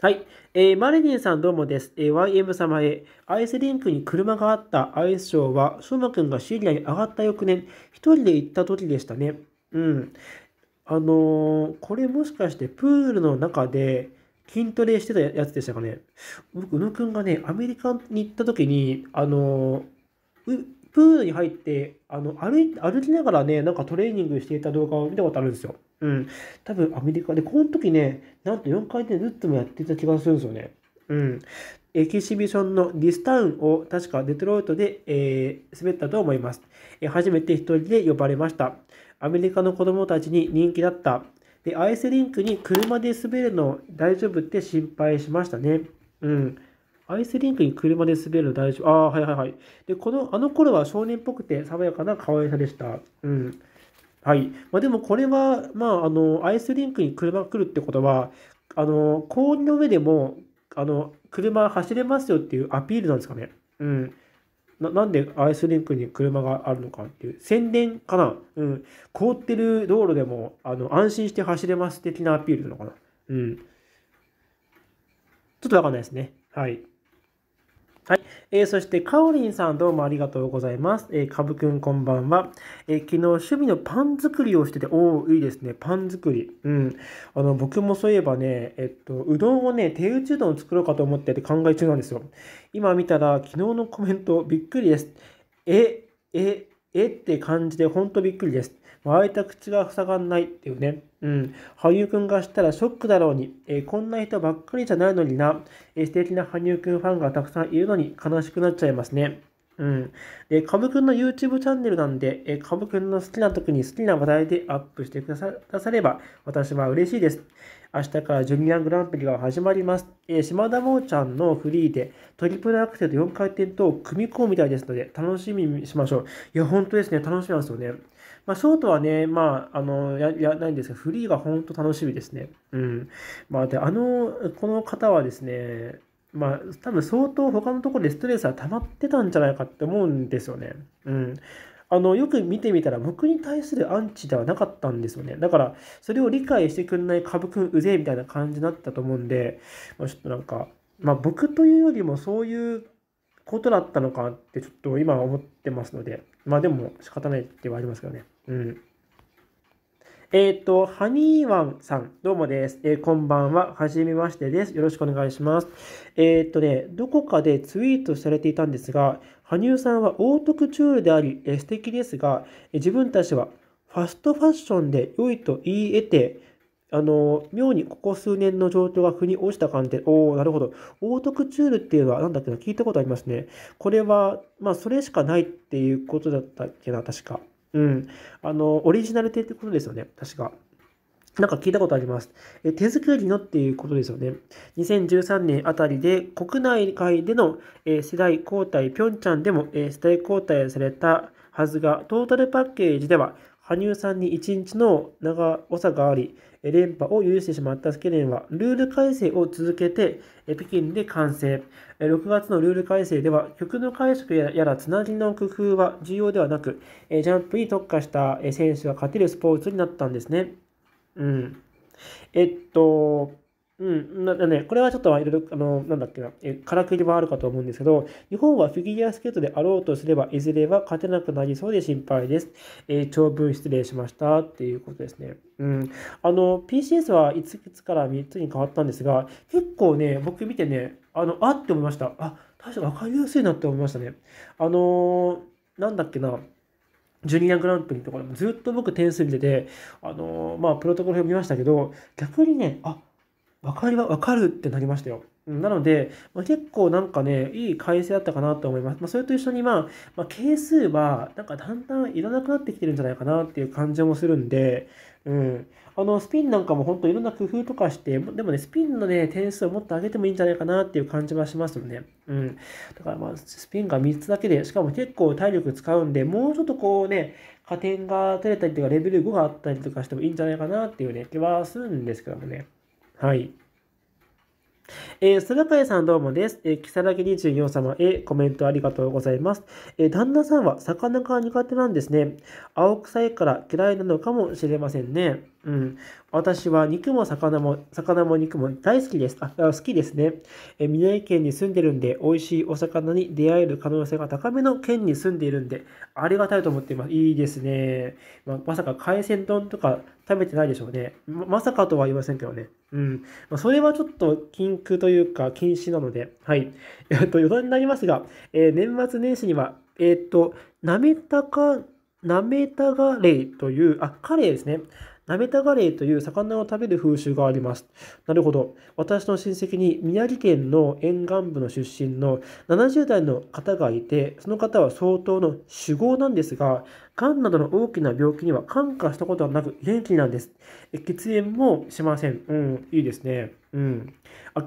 はい。えー、マリニンさんどうもです。えー、YM 様へ。アイスリンクに車があったアイスショーは、ショうマくんがシリアに上がった翌年、一人で行った時でしたね。うん。あのー、これもしかしてプールの中で筋トレしてたやつでしたかね。僕、宇野くんがね、アメリカに行った時に、あのー、プールに入って、あの、歩い、歩きながらね、なんかトレーニングしていた動画を見たことあるんですよ。うん。多分アメリカで、この時ね、なんと4回転ルッツもやってた気がするんですよね。うん。エキシビションのディスタウンを確かデトロイトで、えー、滑ったと思います。えー、初めて1人で呼ばれました。アメリカの子供たちに人気だった。で、アイスリンクに車で滑るの大丈夫って心配しましたね。うん。アイスリンクに車で滑るの大丈夫。ああ、はいはいはい。で、この、あの頃は少年っぽくて爽やかな可愛さでした。うん。はい。まあ、でもこれは、まあ、あの、アイスリンクに車来るってことは、あの、氷の上でも、あの、車走れますよっていうアピールなんですかね。うん。ななんでアイスリンクに車があるのかっていう宣伝かな、うん、凍ってる道路でもあの安心して走れます的なアピールなのかな、うん、ちょっとわかんないですね。はい。えー、そして、かおりんさん、どうもありがとうございます。えー、かぶくん、こんばんは。えー、昨日、趣味のパン作りをしてて、おー、いいですね。パン作り。うん。あの、僕もそういえばね、えっと、うどんをね、手打ちうどんを作ろうかと思ってて考え中なんですよ。今見たら、昨日のコメント、びっくりです。え、え、えって感じでほんとびっくりです。開いた口が塞がんないっていうね。うん。羽生くんがしたらショックだろうに。えー、こんな人ばっかりじゃないのにな。えー、素敵な羽生くんファンがたくさんいるのに悲しくなっちゃいますね。うん。で、かぶくんの YouTube チャンネルなんで、えかぶくんの好きな時に好きな話題でアップしてくだされば、私は嬉しいです。明日からジュニアグランプリが始まります。えー、島田萌ちゃんのフリーでトリプルアクセルと4回転と組み込むみたいですので、楽しみにしましょう。いや、本当ですね。楽しみなんですよね。まあ、ショートはね、まあ、あの、や、やないんですが、フリーが本当楽しみですね。うん。まあ、で、あの、この方はですね、まあ、多分相当他のところでストレスは溜まってたんじゃないかって思うんですよね。うん。あの、よく見てみたら、僕に対するアンチではなかったんですよね。だから、それを理解してくんない株くんうぜえみたいな感じになったと思うんで、まあ、ちょっとなんか、まあ、僕というよりもそういうことだったのかってちょっと今は思ってますので、まあでも仕方ないではありますけどね。うん。えっ、ー、と、ハニーワンさん、どうもです。えー、こんばんは。はじめましてです。よろしくお願いします。えっ、ー、とね、どこかでツイートされていたんですが、羽生さんはオートクチュールであり、え素敵ですが、え自分たちはファストファッションで良いと言い得て、あの、妙にここ数年の状況が腑に落ちた感じで、おおなるほど。オートクチュールっていうのは何だっけな、聞いたことありますね。これは、まあ、それしかないっていうことだったっけな、確か。うん。あの、オリジナル亭ってことですよね。確か。なんか聞いたことあります。え手作りのっていうことですよね。2013年あたりで国内外での、え世代交代、ピョンチャンでも、え世代交代されたはずが、トータルパッケージでは、羽生さんに1日の長さがあり、連覇を許してしまったスケレンは、ルール改正を続けて、北京で完成。6月のルール改正では、曲の解釈やらつなぎの工夫は重要ではなく、ジャンプに特化した選手が勝てるスポーツになったんですね。うん。えっと、うん、なんでね、これはちょっといろいろ、あの、なんだっけな、え、からくりもあるかと思うんですけど、日本はフィギュアスケートであろうとすれば、いずれは勝てなくなりそうで心配です。えー、長文失礼しましたっていうことですね。うん。あの、PCS は5つから3つに変わったんですが、結構ね、僕見てね、あの、あって思いました。あ、確かに分かりやすいなって思いましたね。あのー、なんだっけな、ジュニアグランプリとかでもずっと僕点数見てて、あのー、まあ、プロトコル表見ましたけど、逆にね、あ、分かりは、分かるってなりましたよ。なので、まあ、結構なんかね、いい改正だったかなと思います。まあ、それと一緒に、まあ、まあ、係数は、なんかだんだんいらなくなってきてるんじゃないかなっていう感じもするんで、うん。あの、スピンなんかも本当いろんな工夫とかして、でもね、スピンのね、点数をもっと上げてもいいんじゃないかなっていう感じはしますよね。うん。だからまあ、スピンが3つだけで、しかも結構体力使うんで、もうちょっとこうね、加点が取れたりとか、レベル5があったりとかしてもいいんじゃないかなっていうね、気はするんですけどもね。はい。えー、スラエさんどうもです。えー、キサラギ24様へコメントありがとうございます。えー、旦那さんは魚が苦手なんですね。青臭いから嫌いなのかもしれませんね。うん。私は肉も魚も、魚も肉も大好きです。あ、好きですね。えー、宮城県に住んでるんで、美味しいお魚に出会える可能性が高めの県に住んでいるんで、ありがたいと思っています。いいですね。まあ、まさか海鮮丼とか食べてないでしょうね。ま、まさかとは言いませんけどね。うん。まあ、それはちょっと禁句というか禁止なので、はい。えっと、余談になりますが、えー、年末年始には、えー、っと、なめたか、なめたがれいという、あ、カレーですね。なめたガレイという魚を食べる風習があります。なるほど。私の親戚に宮城県の沿岸部の出身の70代の方がいて、その方は相当の酒豪なんですが、癌などの大きな病気には感化したことはなく元気なんです。喫煙もしません。うん、いいですね。うん。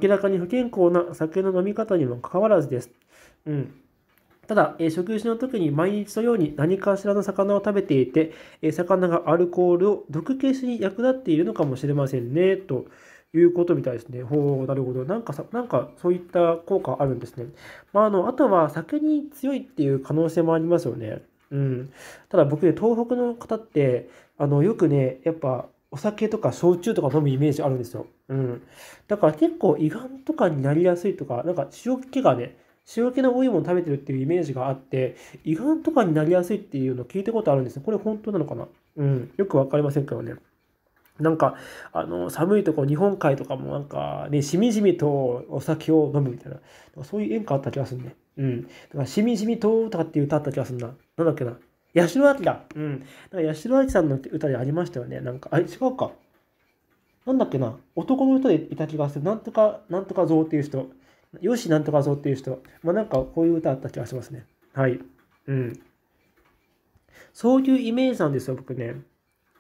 明らかに不健康な酒の飲み方にもかかわらずです。うん。ただ、え食事の時に毎日のように何かしらの魚を食べていて、え魚がアルコールを毒消しに役立っているのかもしれませんね、ということみたいですね。ほう、なるほど。なんかさ、なんかそういった効果あるんですね。まあ、あの、あとは酒に強いっていう可能性もありますよね。うん。ただ僕ね、東北の方って、あの、よくね、やっぱ、お酒とか焼酎とか飲むイメージあるんですよ。うん。だから結構胃がんとかになりやすいとか、なんか塩気がね、塩気の多いもの食べてるっていうイメージがあって、胃がんとかになりやすいっていうのを聞いたことあるんですよ。これ本当なのかなうん。よく分かりませんけどね。なんか、あの、寒いとこ、日本海とかもなんか、ね、しみじみとお酒を飲むみたいな、そういう演歌あった気がするね。うん。だから、しみじみととかって歌あった気がするな。なんだっけな。八代亜紀だ。うん。なんか八代亜紀さんの歌でありましたよね。なんか、あれ違うか。なんだっけな。男の人でいた気がする。なんとか、なんとか像っていう人。よし、なんとかぞっていう人まあ、なんかこういう歌あった気がしますね。はい。うん。そういうイメージなんですよ、僕ね。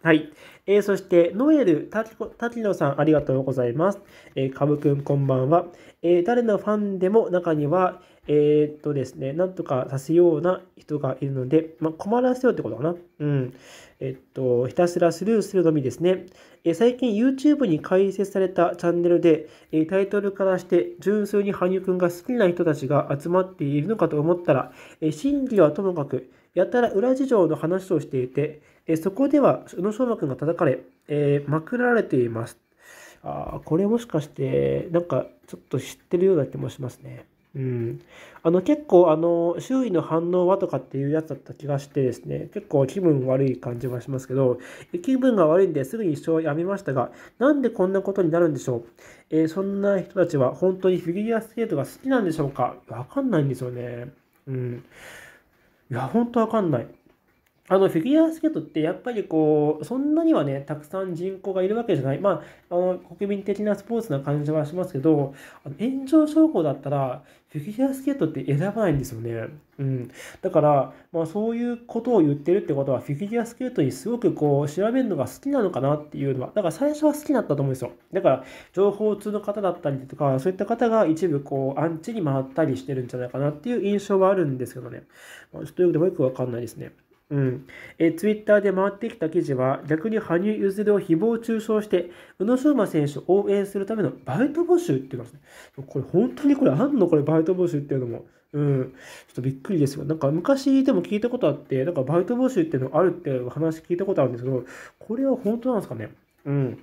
はい。えー、そして、ノエル、タキノさん、ありがとうございます。えー、カブくん、こんばんは。えー、誰のファンでも中には、えー、っとですね、なんとかさせような人がいるので、まあ、困らせようってことかな。うん。えっと、ひたすらスルーするのみですね。え最近 YouTube に開設されたチャンネルで、えタイトルからして純粋に羽生くんが好きな人たちが集まっているのかと思ったら、え真理はともかく、やたら裏事情の話をしていて、えそこでは宇野昌磨くんが叩かれ、えまくられています。あこれもしかして、なんかちょっと知ってるような気もしますね。うん、あの結構あの周囲の反応はとかっていうやつだった気がしてですね結構気分悪い感じはしますけど気分が悪いんですぐに一生やめましたがなんでこんなことになるんでしょう、えー、そんな人たちは本当にフィギュアスケートが好きなんでしょうかわかんないんですよねうんいや本当わかんないあのフィギュアスケートってやっぱりこうそんなにはねたくさん人口がいるわけじゃないまああの国民的なスポーツな感じはしますけどあの炎上症候だったらフィギュアスケートって選ばないんですよね。うん。だから、まあそういうことを言ってるってことは、フィギュアスケートにすごくこう、調べるのが好きなのかなっていうのは、だから最初は好きだったと思うんですよ。だから、情報通の方だったりとか、そういった方が一部こう、アンチに回ったりしてるんじゃないかなっていう印象はあるんですけどね。まあ、ちょっとよくてもよくわかんないですね。うん、えツイッターで回ってきた記事は逆に羽生結弦を誹謗中傷して宇野昌磨選手を応援するためのバイト募集っていますねこれ本当にこれあんのこれバイト募集っていうのも、うん、ちょっとびっくりですよなんか昔でも聞いたことあってなんかバイト募集っていうのあるって話聞いたことあるんですけどこれは本当なんですかねうん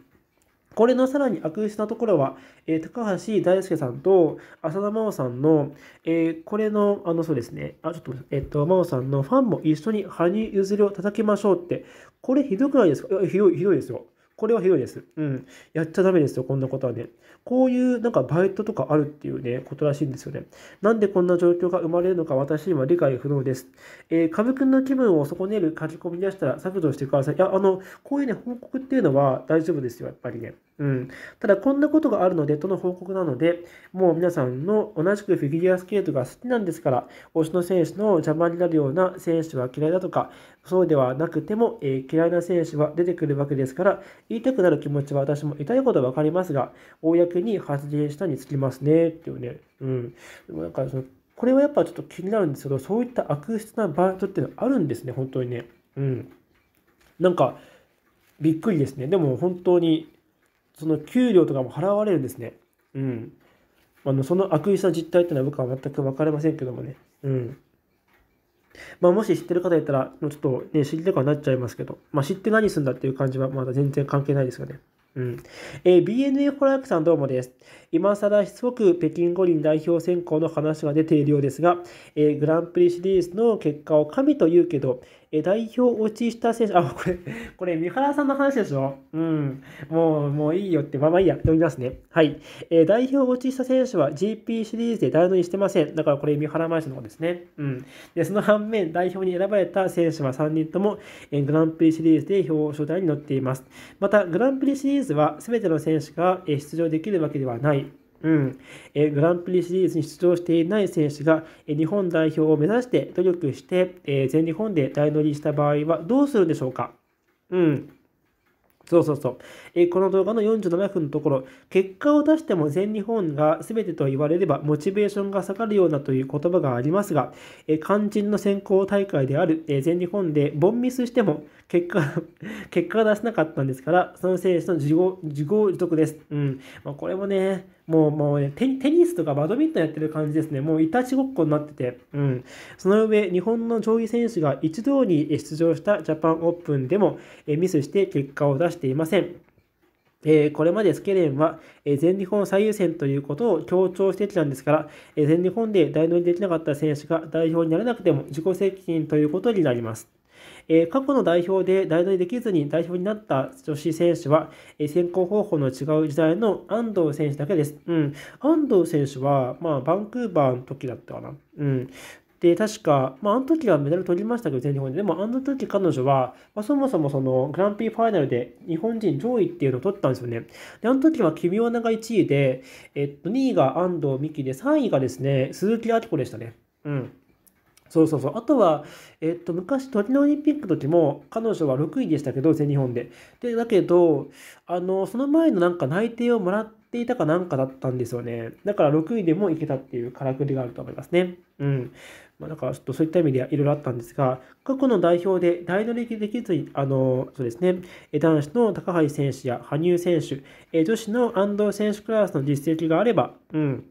これのさらに悪質なところは、えー、高橋大輔さんと浅田真央さんの、えー、これの、あの、そうですね、あ、ちょっと、えっと、真央さんのファンも一緒に羽生結弦を叩きましょうって、これひどくないですかひどい、ひどいですよ。これはひどいです。うん。やっちゃダメですよ、こんなことはね。こういうなんかバイトとかあるっていうね、ことらしいんですよね。なんでこんな状況が生まれるのか私には理解不能です。えー、株君の気分を損ねる書き込み出したら削除してください。いや、あの、こういうね、報告っていうのは大丈夫ですよ、やっぱりね。うん。ただ、こんなことがあるので、との報告なので、もう皆さんの同じくフィギュアスケートが好きなんですから、推しの選手の邪魔になるような選手は嫌いだとか、そうではなくても、えー、嫌いな選手は出てくるわけですから、言いたくなる気持ちは私も痛いことは分かりますが、公に発言したにつきますね、っていうね。うん。なんかその、これはやっぱちょっと気になるんですけど、そういった悪質なバイトっていうのはあるんですね、本当にね。うん。なんか、びっくりですね。でも本当に、その給料とかも払われるんですね。うん。あのその悪意さ実態っていうのは僕は全く分かりませんけどもね。うん。まあ、もし知ってる方いたら、もうちょっとね、知りたくはなっちゃいますけど、まあ、知って何すんだっていう感じはまだ全然関係ないですよね。うん。えー、BNF ホラークさんどうもです。今更しつこく北京五輪代表選考の話が出ているようですが、えー、グランプリシリーズの結果を神と言うけど、え代表落ちした選手、あ、これ、これ、三原さんの話でしょうん。もう、もういいよって、まあまあいいや、読みますね。はい。え代表落ちした選手は GP シリーズで誰のにしてません。だからこれ、三原マンションの方ですね。うん。で、その反面、代表に選ばれた選手は3人とも、えグランプリシリーズで表彰台に乗っています。また、グランプリシリーズは、全ての選手が、え出場できるわけではない。うん、えグランプリシリーズに出場していない選手が、え日本代表を目指して努力して、え全日本で大乗りした場合はどうするんでしょうか、うん、そうそうそう。えこの動画の47分のところ、結果を出しても全日本が全てと言われればモチベーションが下がるようなという言葉がありますが、え肝心の選考大会である、え全日本で凡ミスしても結果、結果が出せなかったんですから、その選手の自業自業自得です。うん。まあ、これもね、もう、もうねテ、テニスとかバドミントンやってる感じですね。もういたちごっこになってて、うん。その上、日本の上位選手が一堂に出場したジャパンオープンでも、えミスして結果を出していません。えー、これまでスケレンは、え全日本最優先ということを強調してきたんですから、え全日本で大乗りできなかった選手が代表にならなくても自己責任ということになります。え過去の代表で代打にできずに代表になった女子選手は、え選考方法の違う時代の安藤選手だけです。うん。安藤選手は、まあ、バンクーバーの時だったかな。うん。で、確か、まあ、あの時はメダル取りましたけど、全日本で。でも、あの時彼女は、まあ、そもそもその、グランピーファイナルで日本人上位っていうのを取ったんですよね。で、あの時は、君ミオナが1位で、えっと、2位が安藤美希で、3位がですね、鈴木明子でしたね。うん。そうそうそう。あとは、えっと、昔、トリノオリンピックの時も、彼女は6位でしたけど、全日本で。で、だけど、あの、その前のなんか内定をもらっていたかなんかだったんですよね。だから6位でもいけたっていうからくりがあると思いますね。うん。まあ、なんか、ちょっとそういった意味でいろいろあったんですが、過去の代表で大乗りできずに、あの、そうですね、男子の高橋選手や羽生選手、女子の安藤選手クラスの実績があれば、うん。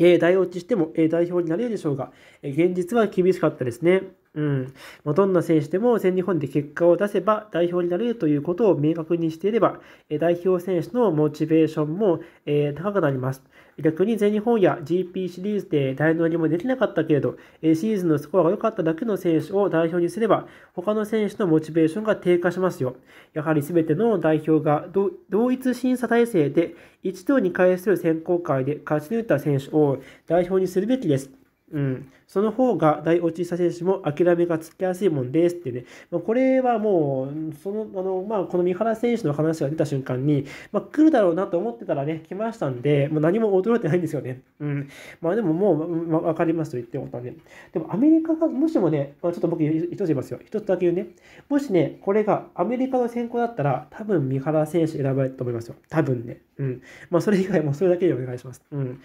えー、大落ちしても、えー、代表になれるでしょうが、えー、現実は厳しかったですね。うん。まどんな選手でも全日本で結果を出せば代表になれるということを明確にしていれば、え代表選手のモチベーションも、え高くなります。逆に全日本や GP シリーズで誰のりもできなかったけれど、シーズンのスコアが良かっただけの選手を代表にすれば、他の選手のモチベーションが低下しますよ。やはり全ての代表が同一審査体制で1度に回する選考会で勝ち抜いた選手を代表にするべきです。うん、その方が大落ちした選手も諦めがつきやすいもんですってね、まあ、これはもうそのあの、まあ、この三原選手の話が出た瞬間に、まあ、来るだろうなと思ってたらね、来ましたんで、もう何も驚いてないんですよね。うん、まあ、でももう、まあ、分かりますと言っておったんで、でもアメリカが、もしもね、まあ、ちょっと僕、一つ言いますよ、一つだけ言うね、もしね、これがアメリカの選考だったら、多分三原選手選ばれると思いますよ、多分ね。うんまあ、それ以外もそれだけでお願いします。うん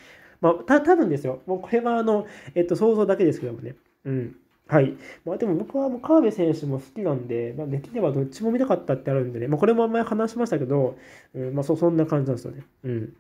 まあ、た多分ですよ。もうこれはあの、えっと、想像だけですけどもね。うん。はい。まあでも僕はもう河辺選手も好きなんで、まあ、できればどっちも見たかったってあるんでね、まあ、これもあんまり話しましたけど、うん、まあそそんな感じなんですよね。うん。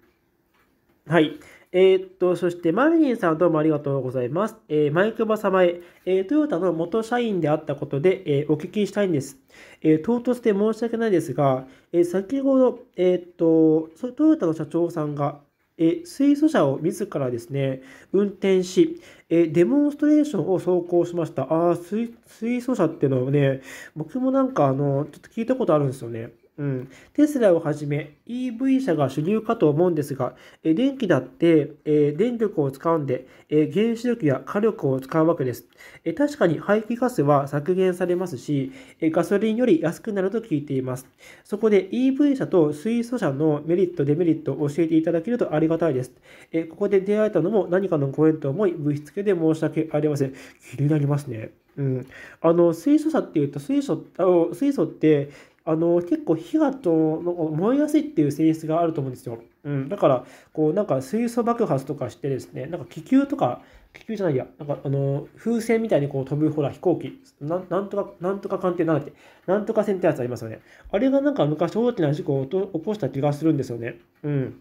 はい。えー、っと、そして、マリリンさんどうもありがとうございます。えー、マイクバ様へ、えー、トヨタの元社員であったことで、えお聞きしたいんです。え唐突で申し訳ないですが、え先ほど、えっと、トヨタの社長さんが、え水素車を自らですね、運転し、えデモンストレーションを走行しました。あ水素車っていうのはね、僕もなんかあの、ちょっと聞いたことあるんですよね。うん、テスラをはじめ EV 車が主流かと思うんですが、え電気だって、え電力を使うんで、え原子力や火力を使うわけです、え確かに排気ガスは削減されますし、えガソリンより安くなると聞いています。そこで EV 車と水素車のメリット、デメリットを教えていただけるとありがたいです。えここで出会えたのも何かのご縁と思い、ぶしつけで申し訳ありません。気になりますね。うん、あの水素車っていうと水素水素ってあの結構火がと燃えやすいっていう性質があると思うんですよ。うん、だからこうなんか水素爆発とかしてですねなんか気球とか気球じゃないやなんかあの風船みたいにこう飛ぶほら飛行機なんとかなんとか艦艇なんだっけなんとか船ってやつありますよねあれがなんか昔大きな事故を起こした気がするんですよね。うん、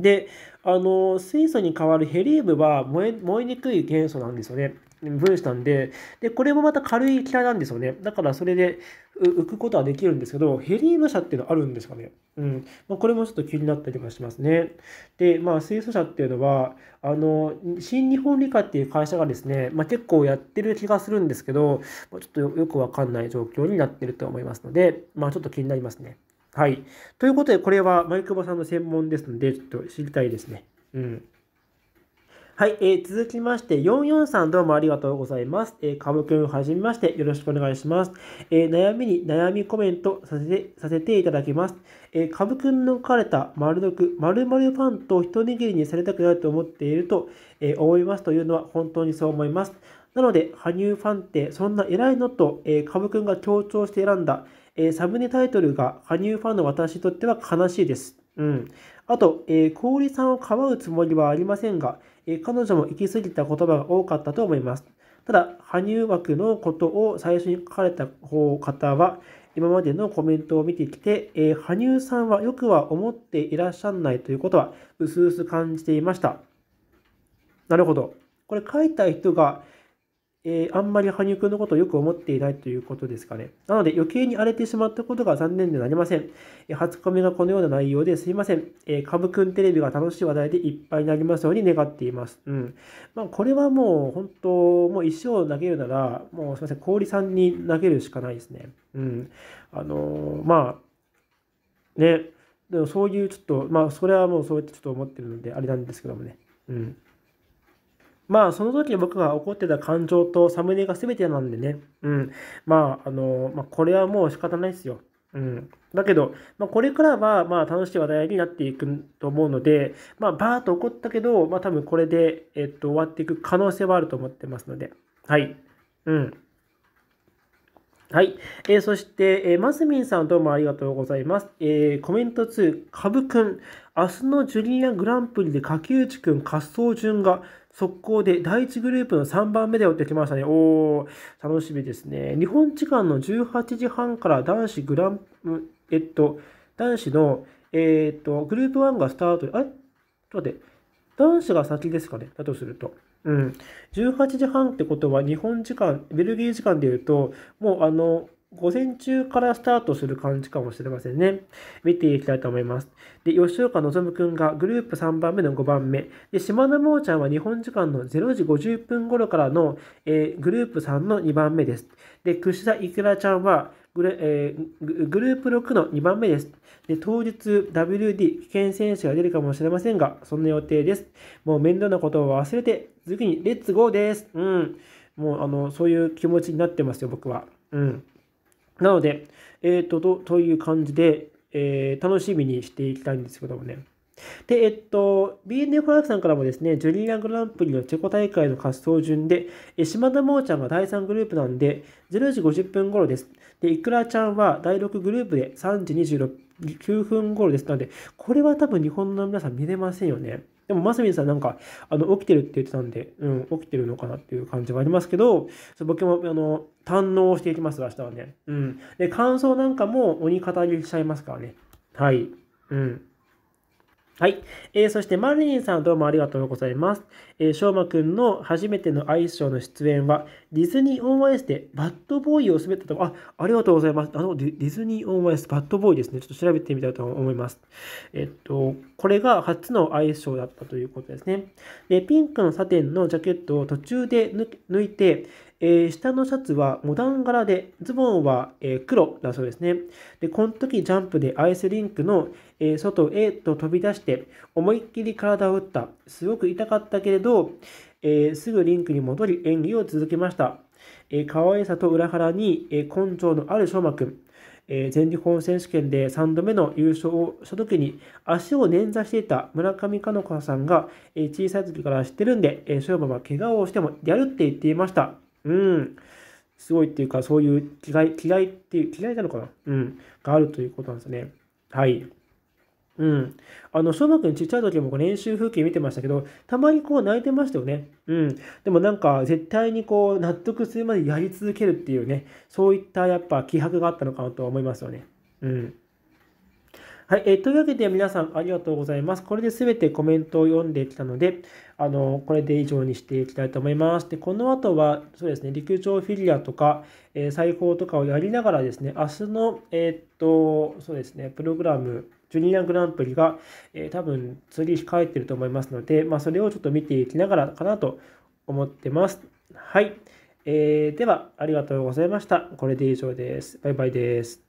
であの水素に代わるヘリウムは燃えにくい元素なんですよね。分したんで、で、これもまた軽い機体なんですよね。だからそれで浮くことはできるんですけど、ヘリウム車っていうのあるんですかね。うん。まあ、これもちょっと気になったりもしますね。で、まあ、水素車っていうのは、あの、新日本理科っていう会社がですね、まあ、結構やってる気がするんですけど、まちょっとよくわかんない状況になってると思いますので、まあ、ちょっと気になりますね。はい。ということで、これはマイクボさんの専門ですので、ちょっと知りたいですね。うん。はい、えー、続きまして、44さんどうもありがとうございます。えー、かぶくんはじめまして、よろしくお願いします。えー、悩みに悩みコメントさせてさせていただきます。えー、かぶくんの書かれた丸読、〇〇ファンと一握りにされたくないと思っていると、えー、思いますというのは本当にそう思います。なので、羽生ファンってそんな偉いのと、えー、かぶくんが強調して選んだ、えー、サムネタイトルが羽生ファンの私にとっては悲しいです。うん。あと、えー、氷さんをかばうつもりはありませんが、え彼女も行き過ぎた言葉が多かったと思います。ただ、羽生枠のことを最初に書かれた方は、今までのコメントを見てきて、え羽生さんはよくは思っていらっしゃらないということは、薄々感じていました。なるほど。これ書いた人が、えー、あんまり羽生くんのことをよく思っていないということですかね。なので余計に荒れてしまったことが残念でなりません。えー、初コメがこのような内容ですいません。えー、カブくんテレビが楽しい話題でいっぱいになりますように願っています。うん。まあ、これはもう本当、もう一生投げるなら、もうすいません、氷さんに投げるしかないですね。うん。あのー、まあ、ね、でもそういうちょっと、まあ、それはもうそうやってちょっと思ってるので、あれなんですけどもね。うん。まあ、その時僕が怒ってた感情とサムネが全てなんでね、うん。まあ、あの、まあ、これはもう仕方ないですよ。うん、だけど、まあ、これからはまあ楽しい話題になっていくと思うので、まあ、バーっと怒ったけど、まあ、多分これで、えっと、終わっていく可能性はあると思ってますので。はい。うん。はい。えー、そして、えー、マスミンさんどうもありがとうございます。えー、コメント2、カブくん、明日のジュニアグランプリで柿内くん滑走順が速攻で第1グループの3番目で追ってきましたね。おー、楽しみですね。日本時間の18時半から男子グラン、えっと、男子の、えー、っと、グループ1がスタート、あれちょっと待って、男子が先ですかね。だとすると。うん。18時半ってことは、日本時間、ベルギー時間で言うと、もうあの、午前中からスタートする感じかもしれませんね。見ていきたいと思います。で、吉岡望くんがグループ3番目の5番目。で、島田もうちゃんは日本時間の0時50分頃からの、えー、グループ3の2番目です。で、串田いくらちゃんはグル,、えー、グループ6の2番目です。で、当日 WD 危険選手が出るかもしれませんが、そんな予定です。もう面倒なことを忘れて、次にレッツゴーです。うん。もう、あの、そういう気持ちになってますよ、僕は。うん。なので、えっ、と、と、という感じで、えー、楽しみにしていきたいんですけどもね。で、えっと、BNF5 さんからもですね、ジュリーラングランプリのチェコ大会の滑走順で、え島田萌ちゃんが第3グループなんで、0時50分頃です。で、いくらちゃんは第6グループで3時26 9分頃ですので、これは多分日本の皆さん見れませんよね。でも、マスミンさんなんか、あの、起きてるって言ってたんで、うん、起きてるのかなっていう感じはありますけど、僕も、あの、堪能していきます、明日はね。うん。で、感想なんかも鬼語りしちゃいますからね。はい。うん。はい。えー、そして、マリリンさんどうもありがとうございます。えー、しょうまくんの初めてのアイスショーの出演は、ディズニー・オン・ワイスでバッドボーイを滑ったとあ、ありがとうございます。あの、ディズニー・オン・ワイス、バッドボーイですね。ちょっと調べてみたいと思います。えっと、これが初のアイスショーだったということですね。で、ピンクのサテンのジャケットを途中で抜いて、えー、下のシャツはモダン柄で、ズボンは、えー、黒だそうですね。で、この時ジャンプでアイスリンクの、えー、外へと飛び出して、思いっきり体を打った。すごく痛かったけれど、えすぐリンクに戻り演技を続けました。え可愛さと裏腹に、え根性のある翔馬くん。え全日本選手権で3度目の優勝をした時に足を捻挫していた村上佳菜子さんが、え小さい時から知ってるんで、えー、勝馬は怪我をしてもやるって言っていました。うん、すごいっていうか、そういう気概、気概っていう、気概なのかなうん、があるということなんですね。はい。うん。あの、翔馬くんちっちゃい時も練習風景見てましたけど、たまにこう泣いてましたよね。うん。でもなんか、絶対にこう、納得するまでやり続けるっていうね、そういったやっぱ気迫があったのかなとは思いますよね。うん。はい、えー、というわけで皆さんありがとうございます。これで全てコメントを読んできたので、あのこれで以上にしていきたいと思います。で、この後は、そうですね、陸上フィギュアとか、えー、裁縫とかをやりながらですね、明日の、えー、っと、そうですね、プログラム、ジュニアグランプリが、えー、多分次控えてると思いますので、まあ、それをちょっと見ていきながらかなと思ってます。はい。えー、では、ありがとうございました。これで以上です。バイバイです。